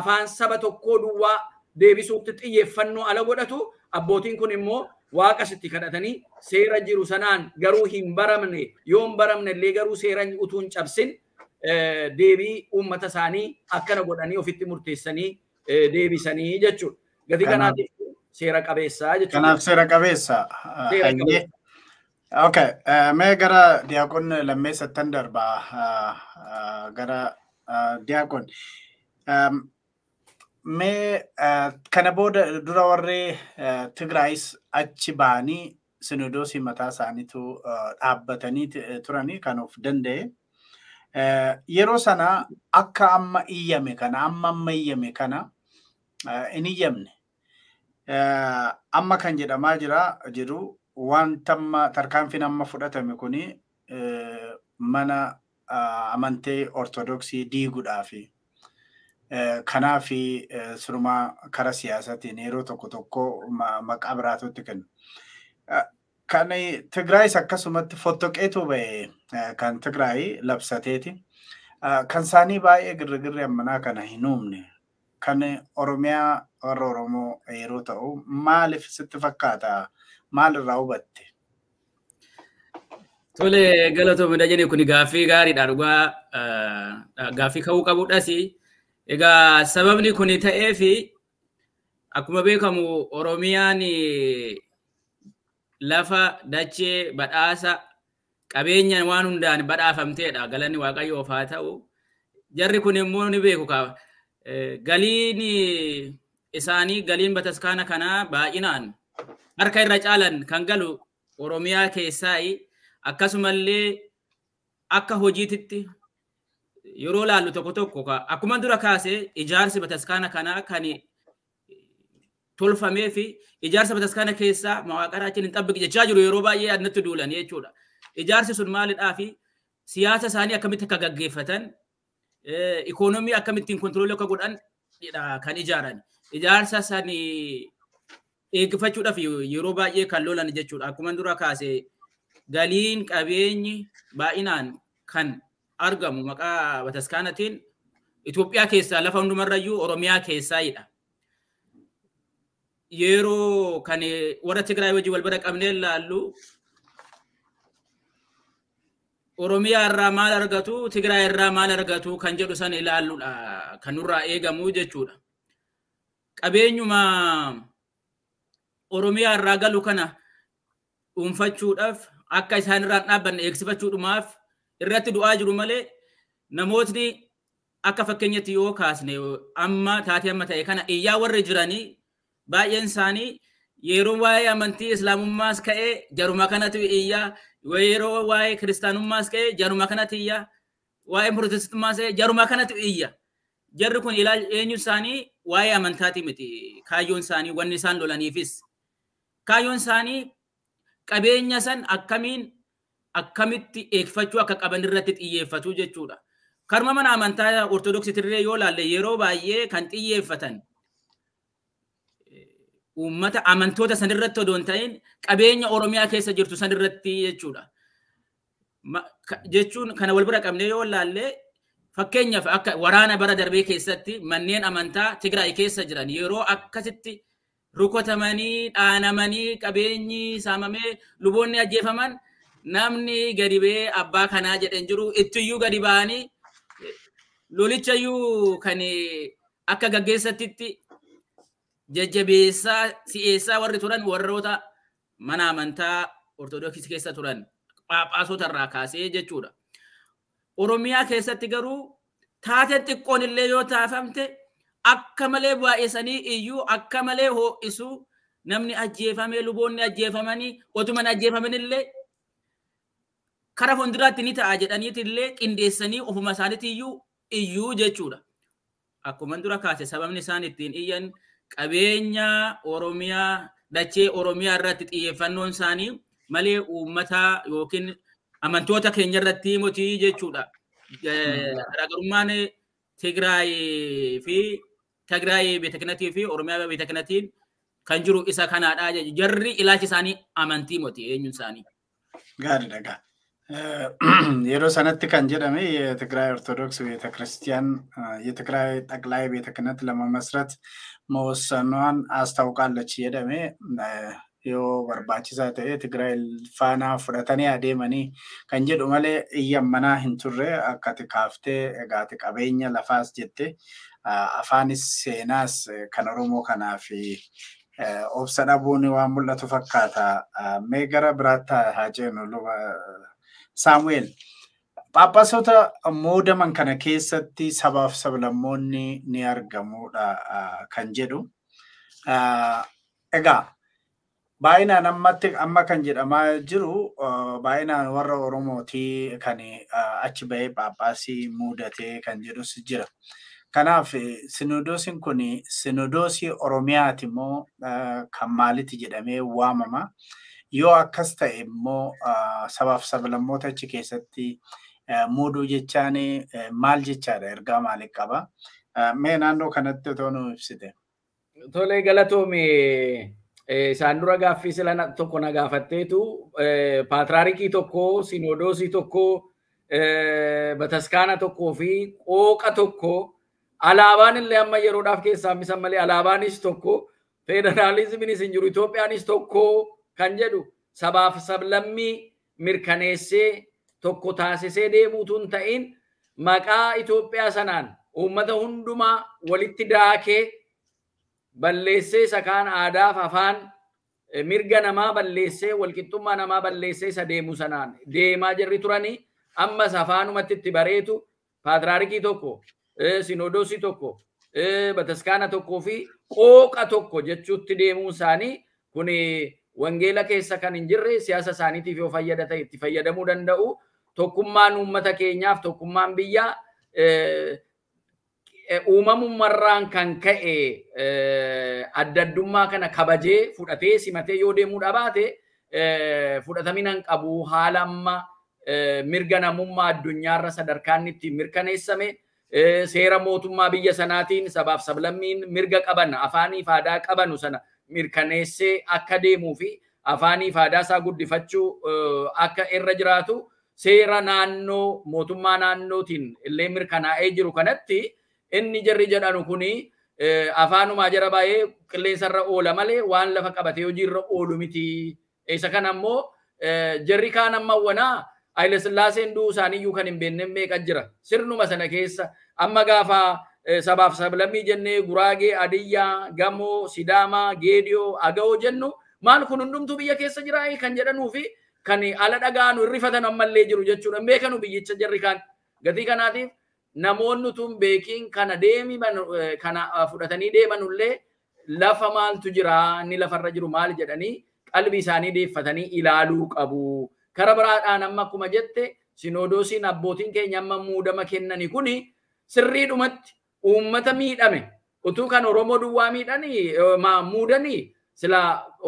Speaker 2: afaan saba tokkoo duwwaa deebisuutti xiyyeeffannoo ala godhatu abbootiin kun immoo waaqa sitti kadhatanii seera jiru sanaan garuu hin baramne yoo hin baramne illee garuu seera utuu hin cabsin Eh, deebii uummata isaanii akkana godhanii ofitti murteessanii eh, deebisanii jechuudha. Gati kanaatiif
Speaker 1: seera qabeessaa jechuudha. Kanaaf seera qabeessaa. Seera qabeessaa. mee gara diyaaqon lammeessattan darbaa gara diyaaqon. Mee kana booda dura warree Tigraayis achi ba'anii sinodosii mataa isaaniitu dhaabbatanii turanii kan of danda'e yeroo sana akka amma iyyame kana amma amma iyyame kana hin iyyamne amma kan jedhamaa jira jedhu wanta amma tarkaanfiin amma fudhatame kuni mana amantee ortodoksii diiguudhaaf kanaaf surumaa kara siyaasatiin yeroo tokko tokko maqaa biraatutti kennu. Kan Tigraayis akkasumatti fottoqeetu ba'e kan Tigraay labsateeti. Kan isaanii baay'ee girgirri ammanaa kana hin uumne. Kan Oromiyaa warra Oromoo yeroo ta'u maaliif sitti fakkaata? Maalirraa hubatte?
Speaker 3: Tole galatoomidha jedhe kun gaaffii gaariidha gaaffii ka'uu qabudhas. Egaa sababni kun ta'ee fi akkuma beekamu Oromiyaan lafa, dachee, badhaasa, qabeenya waan hundaan badhaafamteedha. Galanni waaqayyoof haa ta'u. Jarri kun immoo ni beeku e, Galiin isaanii galiin bataskaana kanaa baay'inaan harka irra caalan kan galu Oromiyaa keessaayi. Akkasumallee akka hojiititti yeroo laallu tokko tokko akkuma dura kaasee ijaarsi bataskaana kanaa kan tolfamee fi ijaarsa bataskaana keessaa mawaqa achiin hin jechaa jiru yeroo baay'ee addatti duulan jechuudha. Ijaarsi sun maalidhaa fi siyaasa isaanii akkamitti akka gaggeeffatan ikoonomii akkamittiin kontiroolii akka godhan kan ijaaran. Ijaarsa san eeggifachuudhaaf yeroo baay'ee kan lolan jechuudha. Akkuma duraa kaasee galiin qabeenyi baay'inaan kan argamu maqaa bataskaanatiin Itoophiyaa keessaa lafa hundumarrayyuu Oromiyaa keessaayidha. yeroo kan warra Tigraay wajjin wal bira qabnee ilaallu Oromiyaa irraa maal argatu Tigraay irraa maal argatu kan jedhu san ilaalludha kan nurraa eegamu jechuudha. Qabeenyuma Oromiyaa irraa galu kana dhuunfachuudhaaf akka isaan irraan dhaabbanne eegsifachuudhumaaf irratti du'aa jiru malee namootni akka fakkeenyatti yoo kaasne amma taatee amma ta'e kana iyyaa warri jiranii baay'een isaanii yeroo waa'ee amantii islaamummaas ka'ee jaruma kanatu iyyaa yeroo waa'ee kiristaanummaas ka'ee jaruma kanatu iyyaa waa'ee pirotestummaas ka'ee jaruma kanatu iyyaa Jarri kun ilaal eenyu isaanii waa'ee amantaati miti kaayyoon isaanii wanni isaan lolaniifis. Kaayyoon isaanii qabeenya san akkamiin akkamitti eegfachuu akka qaban irratti xiyyeeffatu jechuudha. Karma mana amantaa ortodoksii Tirree yoo laalle yeroo baay'ee kan xiyyeeffatan uummata amantoota sanirratti odoon ta'in qabeenya oromiyaa keessa jirtu sanirratti jechuudha. Jechuun kana wal bira qabnee yoo laallee fakkeenyaaf akka waraana bara darbee keessatti manneen amantaa Tigraay keessa jiran yeroo akkasitti rukotamanii dhaanamanii qabeenyi saamamee luboonni ajjeefaman namni gadi bee abbaa kanaa jedhan jiru ittiyyuu gadi ba'anii lolichayyuu kan akka gaggeessatitti jajjabeessaa si'eessaa warri turan warroota mana amantaa ortodoksii keessa turan phaaphaasota irraa kaasee jechuudha. Oromiyaa keessatti garuu taate xiqqoon illee yoo taafamte akka malee baay'isanii iyyuu akka malee hoo'isuu namni ajjeefame luboonni ajjeefamanii otuman ajjeefaman illee kara fuulduraatti ni ta'a jedhaniiti illee qindeessanii ofuma isaaniiti iyyuu iyyuu jechuudha. Akkuma dura kaase sababni isaan ittiin iyyan qabeenya oromiyaa dachee oromiyaa irratti xiyyeeffannoon isaanii malee uummata yookiin amantoota keenya irratti motii jechuudha. Garaagarummaan Tigraay fi Tigraay beeknatii fi Oromiyaa beeknatiin kan jiru isa kanaadha. Jarri ilaalchi isaanii amantii moti eenyuun isaanii.
Speaker 1: Gaariidha gaa. Yeroo sanatti kan jedhame የትግራይ ኦርቶዶክስ ቤተክርስቲያን የትግራይ ጠቅላይ ቤተ lama ለመመስረት mawassannoon asxaa Wuqaallachi jedhame yoo barbaachisaa ta'e tigra faanaa fudhatanii adeemanii kan jedhu malee iyyamanaa hin turre akkati kaaftee egaati qabeenya lafaas jette afaanis seenaas kan Oromoo kanaaf obsa dhabuun waan mul'atu fakkaata. Mee gara biraatti haa ceenu Saamu'eel. Phaaphaasota muudaman kana keessatti sabaaf sablammoonni ni argamudha kan jedhu. Egaa baay'inaan amma kan jedhamaa jiru baay'inaan warra Oromooti kan achi bahee Phaaphaasii muudatee kan jedhus jira. Kanaaf sinodoosiin kun sinodoosii Oromiyaati immoo kan maalitti jedhamee waamama? Yoo akkas ta'e immoo sabaaf sablammoota achi keessatti Eh, muuduu jechaan eh, maal jechaadha ergaa maaliif qaba? Eh, mee naannoo kanatti otoo nu ibsite.
Speaker 2: Tolee galatoome isaan dura gaaffii sila tokko na gaafatteetu paatraarikii tokko sinodoosii tokko bataskaana tokkoo fi qooqa tokko alaabaan illee amma yeroodhaaf keessaa misan malee alaabaanis tokko feederaalizimiinis hin jiru Itoophiyaanis tokko kan jedhu sabaaf sablammii mirkaneessee tokko taasisee deemuu utuu hin ta'in maqaa Itoophiyaa sanaan uummata hundumaa walitti daakee balleessee isa kaan aadaaf afaan mirga namaa balleessee walqixxummaa namaa balleessee isa deemu sanaan deemaa jirri turanii ammas afaanumatti itti bareetu paatraarikii tokko sinodoosii tokko bataskaana tokkoo fi qooqa tokko jechuutti deemuun isaanii kun wangeela keessa kan hin jirre siyaasa isaaniitiif yoo fayyada itti fayyadamuu danda'u. tokkummaan uummata keenyaaf tokkummaan biyya uumamummarraan kan ka'e adda addummaa kana kabajee fudhatee simatee yoo deemuudha baate fudhatamina hin qabu haala amma mirga namummaa addunyaarra sadarkaan itti mirkaneessame seera mootummaa biyya sanaatiin sabaaf sablammiin mirga qaban afaanii faadaa qabanu sana mirkaneessee akka deemuu fi afaanii faadaa isaa guddifachuu akka irra jiraatu seera naannoo mootummaa naannootiin illee mirkanaa'ee jiru kanatti inni jarri jedhanu kuni e, afaanumaa jara baay'ee qilleensarra oola malee waan lafa qabatee hojiirra oolu miti. Isa kan ammoo e, jarri kaan amma wanaa Haayile Sillaaseen du'uu isaaniiyyuu kan hin beekne meeqa jira. Sirnuma sana keessa amma gaafa e, sabaaf sablammii jennee Guraagee, Adiyyaa, Gamoo, Sidaamaa, Geediyoo, Aga'oo jennu maal kun hundumtuu biyya keessa jira kan jedhanuu kan ala dhagaa nu irri fatan ammallee jiru jechuudha. Beekanu biyyicha jarri kaan gatii kanaatiif namoonni tun beekiin kana deemiban eh, kana ah, fudhatanii deemanullee lafa maaltu jira inni lafarra jiru maal jedhanii qalbii isaanii deeffatanii ilaaluu qabu. Kara biraadhaan amma akkuma jette sinodoosiin abbootiin keenya amma muudama kennani kuni sirrii dhumatti uummata miidhame utuu kan oromoo duwwaa miidhanii eh, muudanii sila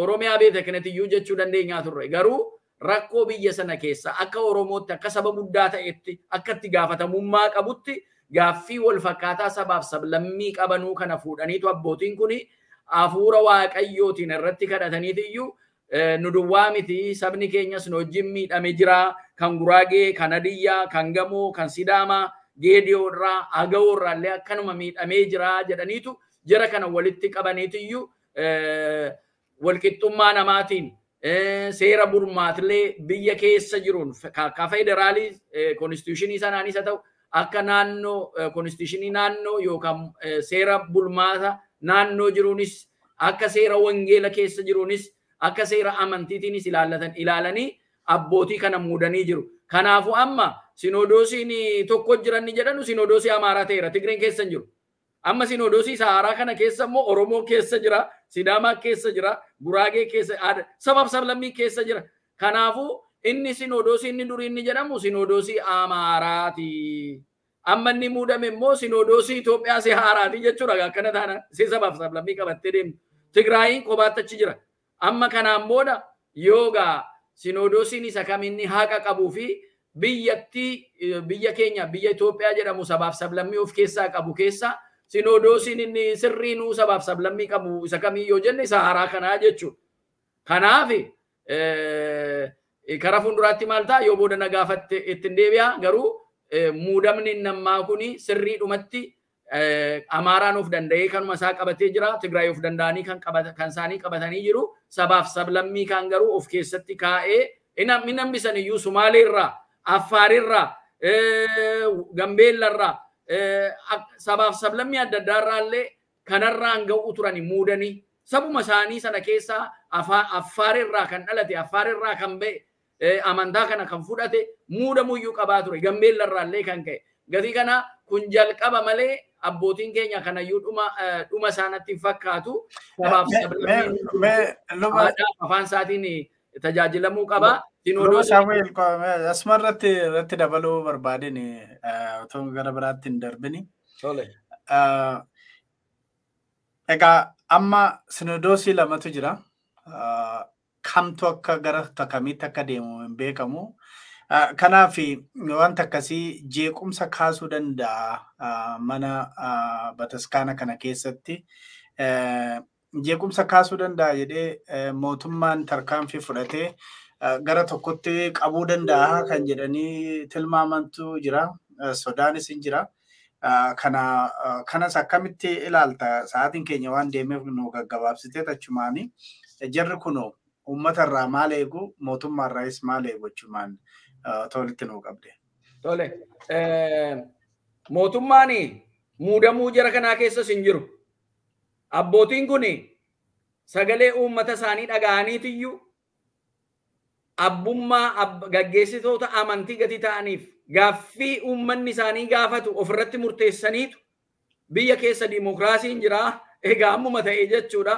Speaker 2: oromiyaa beeta kanatti iyyuu jechuu dandeenyaa turre garuu rakkoo biyya sana keessa akka Oromootti akka saba guddaa ta'etti akka itti gaafatamummaa qabutti gaaffii wal fakkaataa sabaaf sablammii qabanuu kana fuudhaniitu abbootiin kuni afuura waaqayyootiin irratti kadhataniit iyyuu eh, nu duwwaa miti sabni keenyas nu wajjin miidhame jira kan guraagee kan adiyyaa kan gamoo kan sidaamaa geediyoo irraa agawoo irraa illee akkanuma miidhamee jira jedhaniitu jara kana walitti qabaniit iyyuu eh, walqixxummaa namaatiin Eh, seera burmaatilee biyya keessa jiruun akka federaalii eh, konstitushinii sanaanis haa ta'u akka naannoo eh, konstitushinii naannoo yookaan seera bulmaata naannoo jiruunis akka seera wangeela keessa jiruunis akka seera amantiitiinis ilaallatan ilaalanii abbootii kana muudanii jiru. Kanaafuu amma sinodoosiin tokko jiran ni jedhanu sinodoosii amaaraa ta'eera tigreen keessa jiru. Amma sinodoosii saaraa kana keessa immoo oromoo keessa jiraa sidama keessa jira, guraagee keessa, sabab sablammii keessa jira. Kanaafuu inni sinodosi inni durii inni jedhamu sinodosi amaaraati. Amma inni muudame immoo sinodosi Itoophiyaa si haaraati eh, jechuudha. Akkana taana si sabab sablammii qabattee deemu. Tigraayiin kobaattachi jira. Amma kanaan booda yoogaa sinodosiin isa kam inni haqa qabuu fi biyyatti biyya keenya biyya Itoophiyaa jedhamu sabaaf sablammii of keessaa qabu keessaa ni sinini sirrinu sabab sablammi kamu isa kami yo jenne sahara aja cu kanafi eh kara funduratti malta yo boda nagafatte etindebia garu eh, mudamni namma kuni sirri dumatti eh, amaran of dandai kan masa qabate jira tigray of dandani kan qabata kan sani qabatani jiru sabab sablammi kan garu of kesatti kae ina minam bisa ni afarira eh gambelarra Eh, sabaaf sablammi adda addaarraallee kanarraa hanga uturanii muudanii sabuma isaanii sana keessa affaare irraa kan rakan affaare irraa kan ba'e eh, amantaa kan kan kana kan fudhate muudamu iyyuu qabaa ture le irraallee kan ka'e gatii kana kun jalqaba eh, malee abbootiin keenya kana iyyuu dhuma dhuma isaanitti fakkaatu sabaaf sablammi afaan isaatiin tajaajilamuu qaba. Saamu'eel
Speaker 1: eh, asumarratti irratti dabaluu barbaadin eh, otoo gara biraatti hin darbini. Eh, egaa amma sinodoosii lamatu jira. Kamtu akka gara takamiitti akka deemu hin beekamu. Kanaafi wanti akkasii jeequmsa kaasuu danda'a mana bataskaana kana keessatti. jeequmsa kaasuu danda'a jedhee e, mootummaan tarkaanfii fudhatee e, gara tokkotti qabuu danda'a kan jedhanii tilmaamantu jira. E, sodaanis hin jira. kanas akkamitti ilaalta? Sa'aatiin keenya waan deemeef nu gaggabaabsitee tachumaani. Jarri kun uummata irraa maal eegu mootummaa irraas maal eegu jechuudhaan tolitti nu qabde. Tole.
Speaker 2: Mootummaan muudamuu jara kanaa keessas hin jiru. abbootiin kun sagalee uummata isaanii dhaga'aniitiyyu abbummaa gaggeessitoota amantii gati ta'aniif gaaffii uummanni isaanii gaafatu ofirratti murteessaniitu biyya keessa dimokiraasiin jira egaa ammuma ta'e jechuudha.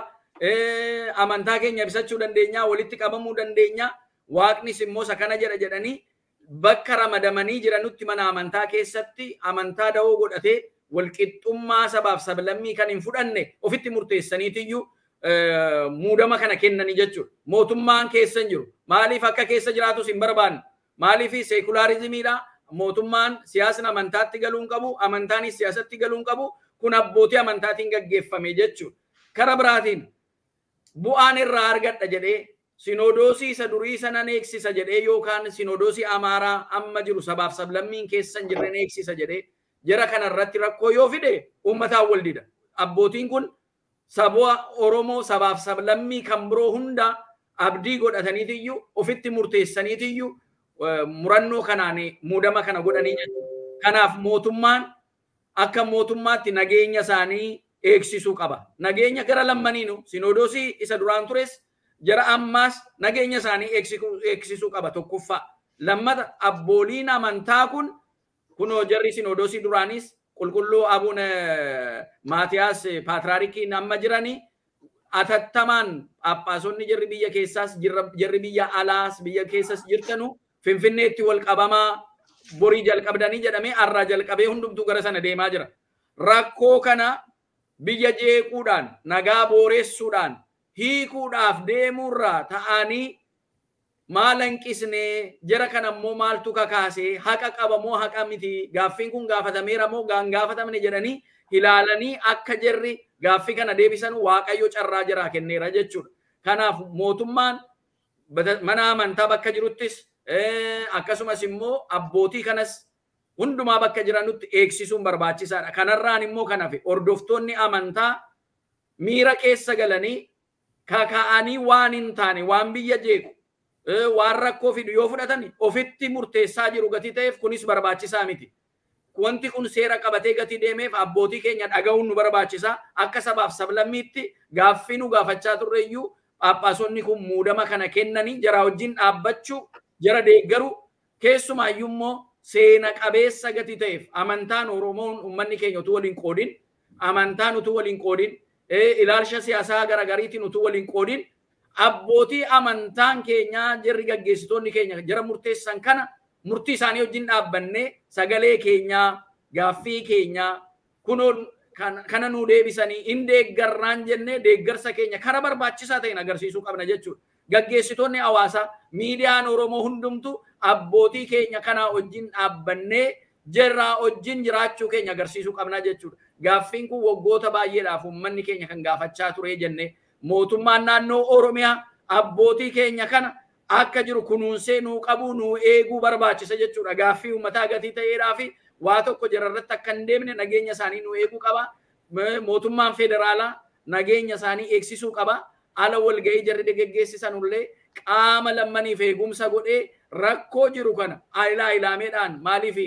Speaker 2: Amantaa keenya ibsachuu dandeenya walitti qabamuu dandeenya waaqnis immoo isa kana jedha jedhanii bakka ramadamanii jiranutti mana amantaa keessatti amantaa da'oo godhatee walqixxummaa sabaaf sablammii kan hin fudhanne ofitti murteessaniitiyyu eh, muudama kana kennani jechuudha. Mootummaan keessan jiru maaliif akka keessa jiraatus hin barbaanne maaliif seekulaarizimiidha mootummaan siyaasni amantaatti galuun qabu amantaanis siyaasatti galuun qabu kun abbootii amantaatiin gaggeeffame jechuudha. Kara biraatiin bu'aan irraa argadha jedhee sinodoosii isa durii sana neeksisa jedhee yookaan sinodoosii amaaraa amma jiru sabaaf sablammiin keessan jirre neeksisa jedhee jara kana irratti rakkoo yoo fide uummataa wal dida. Abbootiin kun saboo Oromoo sabaaf sablammii kan biroo hunda abdii godhataniit iyyuu ofitti murteessaniit iyyuu murannoo kanaan muudama kana godhanii Kanaaf mootummaan akka mootummaatti nageenya isaanii eegsisuu qaba. Nageenya gara lammaniinu sinodosii isa duraan tures jara ammaas nageenya isaanii eegsisuu qaba tokkoffaa. Lammata abboolii amantaa kun Kun jarri isin odoosii duraanis qulqulluu abuun Maatiyaas Paatraarikiin amma jiranii atattamaan phaaphaasonni jarri biyya keessaas jarri biyya alaas biyya keessas jirtanu finfinneetti wal qabamaa borii jalqabdanii jedhamee arraa jalqabee hundumtuu gara sana deemaa jira. Rakkoo kana biyya jeequudhaan nagaa booressuudhaan hiikuudhaaf deemuurraa ta'anii maalanqisnee jara kanammoo maaltu kakaasee haqa qabamoo haqa miti gaaffiin kun gaafatameera moo gaan gaafatamne jedhanii ilaalanii akka jirri gaaffii kana deebisan waaqayyo carraa jiraa kenneera jechuudha. Kanaaf mootummaan mana amantaa bakka jiruttis akkasumas immoo abbootii kanas hundumaa bakka jiranutti eegsisuun barbaachisaadha. Kanarraan immoo kanafe hordoftoonni amantaa miira keessa galanii kakaa'anii waan hin taane waan biyya jeequ waan rakkoo fidu yoo fudhatan ofitti murteessaa jiru gatii ta'eef kunis barbaachisaa miti. Wanti kun seera qabatee gatii deemeef abbootii keenya dhaga'uun nu barbaachisaa akka sabaaf sablammiitti gaaffii nu gaafachaa turre iyyuu Phaaphaasonni kun muudama kana kennanii jara wajjin dhaabbachuu jara deeggaru keessumaayyuu seena qabeessa gati ta'eef amantaan Oromoon ummanni keenya utuu waliin qoodin amantaan utuu waliin qoodin ilaalcha siyaasaa garagariitiin utuu waliin qoodin abbootii amantaan keenyaa jirri gaggeessitoonni keenya jara murteessan kana murtii isaanii wajjin dhaabbanne sagalee keenyaa gaaffii keenyaa kunoon kan, kana nuu deebisanii hin deeggarraan jennee deeggarsa keenya kara barbaachisaa ta'een agarsiisuu qabna jechuudha. Gaggeessitoonni hawaasaa miidiyaan Oromoo hundumtu abbootii keenya kanaa wajjin dhaabbannee jirraa wajjin jiraachuu keenya agarsiisuu qabna jechuudha. Gaaffiin kun waggoota baay'eedhaaf uummanni keenya kan gaafachaa turee jennee mootummaan naannoo Oromiyaa abbootii keenya kana akka jiru kunuunsee nuu qabu nuu eeguu barbaachisa jechuudha. Gaaffii uummataa gatii ta'eedhaa fi waa tokko jararratti akka hin deemne nageenya isaanii nuu eeguu qaba. Mootummaan federaalaa nageenya isaanii eegsisuu qaba. Ala wal ga'ii jarri illee qaama lammaniif eegumsa godhee rakkoo jiru kana ailaa ilaameedhaan maaliif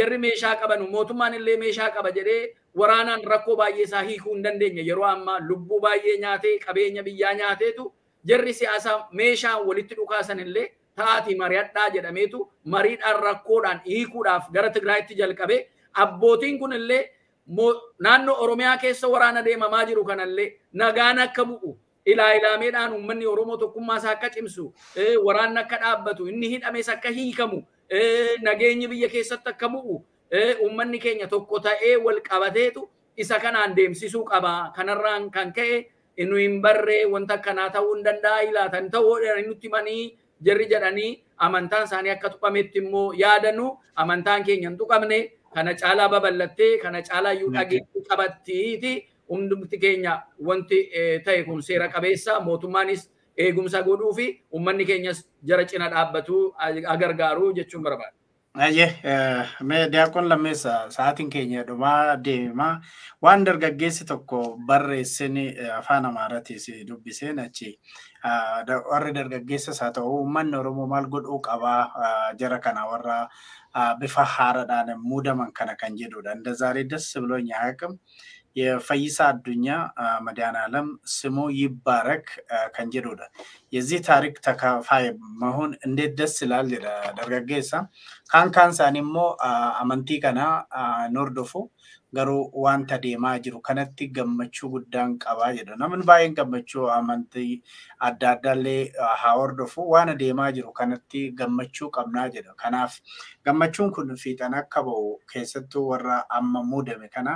Speaker 2: jarri meeshaa qabanu mootummaan illee meeshaa qaba jedhee waraanaan rakkoo baay'ee isaa hiikuu hin dandeenye yeroo ammaa lubbuu baay'ee nyaatee qabeenya biyyaa nyaateetu jarri siyaasaa meeshaan walitti dhukaasan illee taati mari'adhaa jedhameetu mariidhaan rakkoodhaan hiikuudhaaf gara Tigraayitti jalqabe abbootiin kun illee naannoo Oromiyaa keessa waraana deemamaa jiru kanallee nagaan akka bu'u ilaailaameedhaan uummanni Oromoo tokkummaa isaa akka cimsu waraanni akka dhaabbatu inni hidhames akka hiikamu nageenyi biyya keessatti akka bu'u uummanni keenya tokko ta'ee wal qabateetu isa kanaan deemsisuu qaba. Kanarraan kan ka'e inni hin barre wanta akkanaa ta'uu hin danda'a ilaatan ta'uu hin nutti manii jirri jedhanii amantaan isaanii akka tuqametti immoo yaadanu amantaan keenya hin tuqamne kana caalaa babal'attee kana caalaa iyyuu dhageessu qabattiiti. Hundumti keenya wanti ta'e kun seera qabeessa mootummaanis eegumsa godhuu fi uummanni keenyas jara cina dhaabbatu agargaaru jechuun barbaada.
Speaker 1: Eh, Mee Diyaaqqoon Lammeessaa sa'aatiin keenya dhumaa deemaa waan dargaggeessi tokko barreessanii eh, afaan Amaaraatis dubbiseen achi warri dargaggeessas haa ta'u uummanni Oromoo maal godhuu qabaa ah, jara kana warra ah, bifa haaraadhaan muudaman kana kan jedhudha. Inda zaarii የፈይሳ አዱኛ መድኃኔዓለም ስሙ ይባረክ ከን ጀዱudha የዚህ ታሪክ ተካፋይ መሆን እንዴት ደስ ይላል jedha dargaggeessa kaan kaan isaanii immoo amantii kanaa ni hordofu garuu wanta deemaa jiru kanatti gammachuu guddaan qaba jedha namni baay'een gammachuu amantii adda addaallee haa hordofu waan deemaa jiru kanatti gammachuu qabna jedha kanaaf gammachuun kun fiixan akka ba'u keessattuu warra amma muudame kana.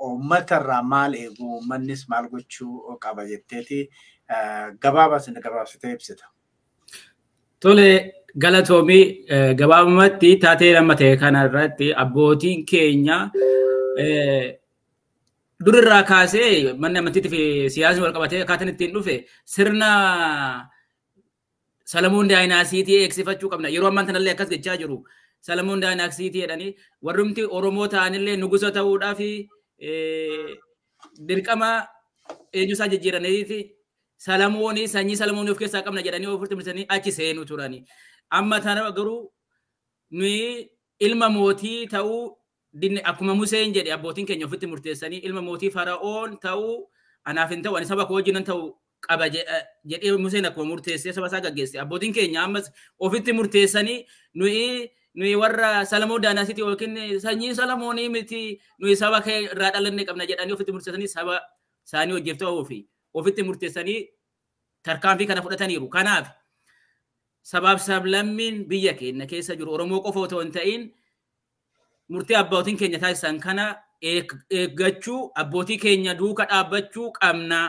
Speaker 1: uummata maal eeguu? uummannis maal gochuu qaba jetteeti gabaabas inni gabaabsitee ibsita.
Speaker 3: Tole galatoomii gabaabumatti taatee lama ta'e kanarratti abbootiin keenya irraa kaasee manni amantiitii fi siyaasni wal qabatee akkaataan ittiin dhufe sirna Salamuun Daayinaasiitii eegsifachuu qabna. Yeroo ammaa kanallee akkas jechaa jiru. Salamuun Daanaksiitii jedhanii warrumti Oromoo ta'anillee nugusa ta'uudhaaf dirqama eenyusaa jijjiiraniiti. Salamuun sanyii Salamuun of keessaa qabna jedhanii ofirratti mul'isanii achi seenuu turani. Amma tana garuu nuyi ilma mootii ta'uu akkuma Museen jedhe abbootiin keenya ofitti murteessanii ilma mootii fara'oon ta'uu anaaf hin ta'u ani saba koo wajjinan ta'u qaba eh, jedhee Museen akkuma murteessee saba isaa gaggeesse abbootiin keenya ammas ofitti murteessanii nuyi nuyi warra salamoo daanaasiiti yookiin sanyii salamoonii miti nuyi saba kee irraa dhalanne qabna jedhanii ofitti murteessanii saba isaanii hojjettoo ofii ofitti murteessanii tarkaanfii kana fudhataniiru. Kanaaf sabaaf sablammiin biyya keenya keessa jiru Oromoo qofa otoo hin ta'in murtee abbootiin keenya taasisan kana eeggachuu abbootii keenya duuka dhaabbachuu qabna.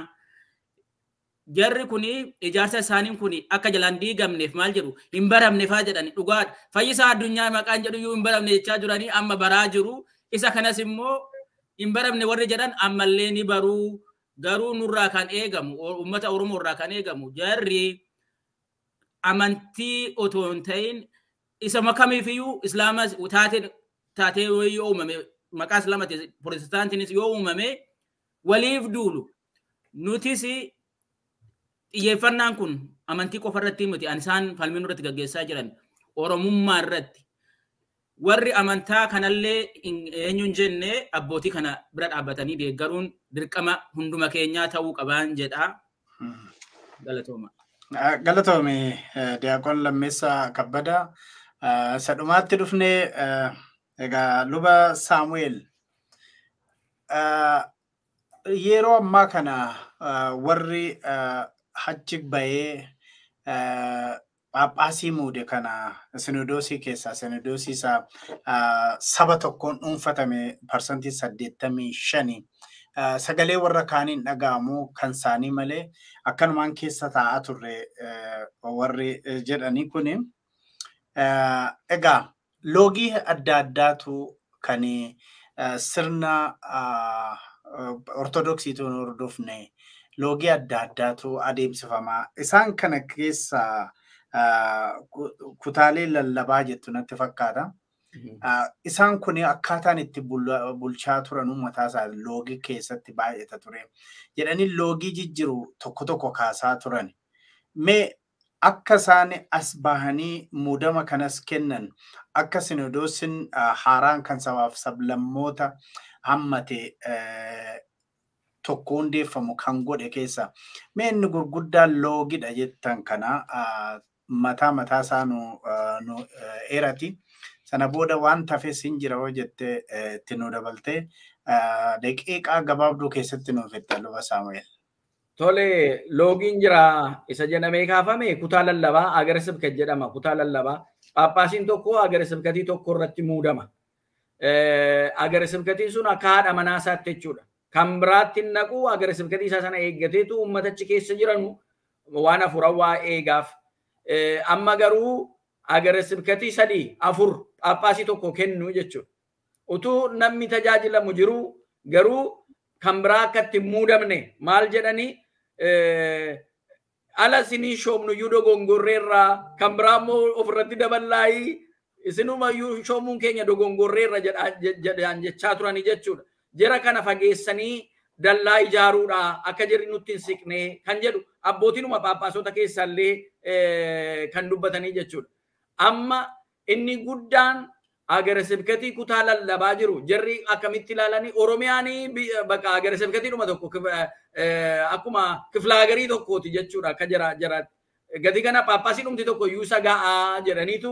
Speaker 3: jarri kuni ijaarsa isaanii kuni akka jalaan diigamneef maal jedhu hin baramneefaa jedhani dhugaadha. Fayyisaa addunyaa maqaan jedhu iyyuu hin baramne jechaa jiranii amma baraa jiru. Isa kanas immoo hin baramne warri jedhan ammallee ni baruu garuu nurraa kan eegamu uummata Oromoo irraa kan eegamu jarri amantii otoo hin ta'in isa makamiifiyyuu islaama taateen taatee yoo uumame maqaa islaamati pirotestaantiinis yoo uumame waliif duulu nutis xiyyeeffannaan kun amantii qofa irratti miti an isaan falmiin irratti gaggeessaa jiran oromummaa irratti warri amantaa kanallee eenyuun jenne abbootii kana bira dhaabbatanii deeggaruun dirqama hunduma keenyaa ta'uu qaban jedha. Hmm.
Speaker 1: Galatooma. Galatoomi Diyaaqoon Lammeessaa Kabbadaa. Sadhumaatti dhufnee egaa luba Saamu'eel. Yeroo ammaa kana warri achi bahee eh, Paaphaasii muude kana sinidoosii keessaa sinidoosii isaa eh, saba tokkoon dhuunfatame parsantii saddeettamii shani eh, sagalee warra kaaniin dhaga'amu kan isaanii malee akkanumaan keessa taa'aa turre warri jedhanii kunin Egaa loogii adda addaatu kan sirna ah, ortodoksii tuun hordofne loogii adda addaatu adeemsifamaa Isaan kana keessa kutaalee lallabaa jettu natti fakkaata. Mhm. Isaan kun akkaataan itti bulchaa turan uummataasaa loogii keessatti baay'ata ture. Jedhanii loogii jijjiru tokko tokko kaasaa turan. Mee akka isaan as bahanii muudama kanas kennan akka sinodoosiin haaraan kan sabaaf sablammoota hammate tokko hundeeffamu kan godhe keessa mee inni gurguddaan loogidha jettan kana mataa mataa isaa nu eerati. Sana booda waan tafes hin jira hoo jettee itti nu dabaltee daqiiqaa gabaabduu keessatti nuuf itti luba Saamu'eel.
Speaker 2: Tole loogiin jira isa jedhamee kaafame kutaa lallabaa agar sibkat jedhama kutaa lallabaa paappaasiin tokko agar sibkatii tokko irratti muudama. Agar sibkatiin sun akka haadha manaa isaatti jechuudha. kan biraatti naqu agarsiif gadi isaa sana eeggateetu uummatachi keessa jiranu waan afurawaa eegaaf. Amma garuu agarra sibkatii sadii afur phaaphaasii tokko kennu jechuudha. Utuu namni tajaajilamu jiru garuu kan biraa akka itti muudamne maal jedhanii ala isin hin shoomnu yuudo gongorree irraa kan biraa immoo ofirratti daballaayii isinuma yuu shoomuun keenya dogongorree irra jedhaan jechaa turanii jechuudha jara kana fageessanii dallaa ijaaruudha akka jirri nutti hin siqne kan jedhu abbootinuma paappaasota keessallee eh, kan dubbatanii jechuudha. Amma inni guddaan agarra sibkatii kutaa lallabaa jiru jarri akkamitti ilaalanii oromiyaan eh, bakka agarra sibkatii dhuma tokko eh, akkuma kiflaa garii tokkooti jechuudha akka jara jaraatti. Gati kana paappaasii dhumti tokko yuusa ga'aa jedhaniitu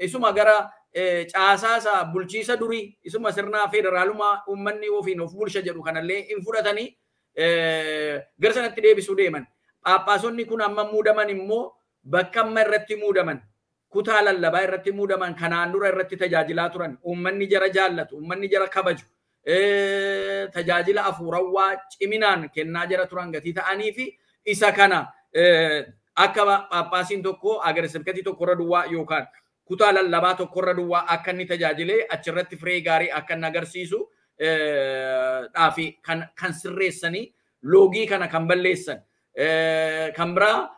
Speaker 2: isuma gara Eh, caasaasa bulchiisa durii isuma sirnaa federaaluma uummanni ofiin of bulcha jedhu kanallee hin fudhatanii eh, gara sanatti deebisuu deeman. Paappaasonni kun amma muudaman immoo bakka amma irratti muudaman kutaa lallabaa irratti muudaman kanaan dura irratti tajaajilaa turan uummanni jara jaallatu uummanni jara kabaju eh, tajaajila afuurawwaa ciminaan kennaa jara turan gatii ta'anii fi isa kana akka paappaasiin tokko agarsiifkatii tokko irra duwwaa yookaan kutaa lallabaa tokkorra duwwaa akka inni tajaajilee achirratti firee gaarii akka inni agarsiisu dhaafi kan kan sirreessanii loogii kana kan balleessan. Kan biraa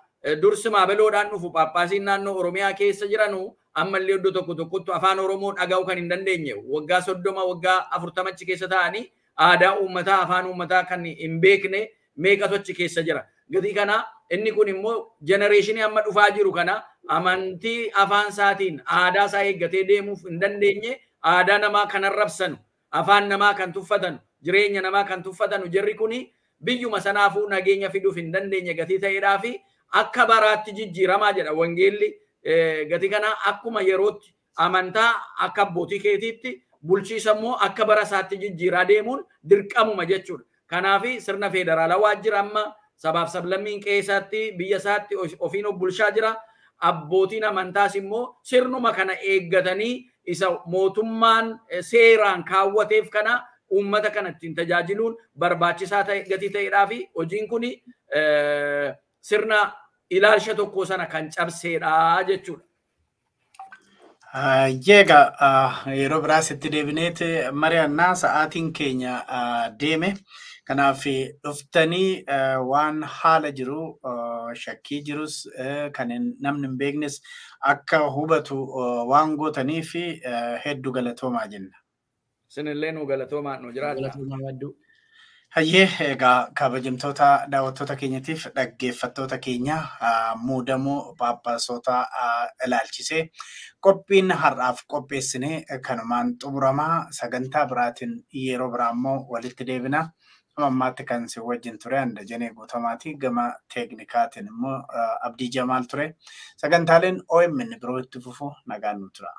Speaker 2: dursi maabeloodhaan dhufu paappaasiin naannoo Oromiyaa keessa jiranu ammallee iddoo tokko tokkotti afaan Oromoo dhagahu kan hin dandeenye waggaa soddoma waggaa afurtamachi keessa ta'anii aadaa uummataa afaan uummataa kan hin beekne meeqatu achi keessa jira. gadii kana inni kun immoo jenereeshinii amma dhufaa jiru kana amantii afaan isaatiin aadaa isaa eeggatee deemuuf hin dandeenye aadaa namaa kan arrabsanu afaan namaa kan tuffatanu jireenya namaa kan tuffatanu jirri kuni biyyuma sanaafuu nageenya fiduuf hin dandeenye gatii ta'eedhaa fi akka baraatti jijjiiramaa jedha wangeelli gatii kana akkuma yerootti amantaa akka abbootii keetiitti bulchiisammoo akka bara isaatti jijjiiraa deemuun dirqamuma jechuudha. Kanaafi sirna federaalaa waajjira ammaa sabaaf sablammiin qeessaatti biyya isaatti ofiin of bulshaa jira. Abbootiin amantaas immoo sirnuma kana eeggatanii isa mootummaan eh, seeraan kaawwateef kana uummata kana ittiin tajaajiluun barbaachisaa ta'e gatii ta'eedhaa fi hojiin kun eh, sirna ilaalcha tokko sana kan cabseedhaa jechuudha.
Speaker 1: Ah, jeega ah, yeroo biraas sitti deebineeti mari'annaa sa'aatiin keenya ah, deeme. Kanaaf dhuftanii eh, waan haala jiru eh, shakkii jirus eh, kan namni hin beeknes akka hubatu waan gootaniifi hedduu galatoomaa jenna. Sinillee nu galatoomaa nu jiraata. Hayyee egaa kabajamtoota daawwattoota keenyatiif dhaggeeffattoota keenya ah, muudamuu phaaphaasota ah, ilaalchisee qophiin har'aaf qopheessinee kanumaan xumuramaa sagantaa biraatiin yeroo biraa immoo walitti deebina. Amma ammaatti kan si wajjin ture Handa Jenee Guutamaati. Gama teeknikaatiin immoo Abdii Jamaal ture. Sagantaaleen OMN biroo itti fufu nagaan nu tura.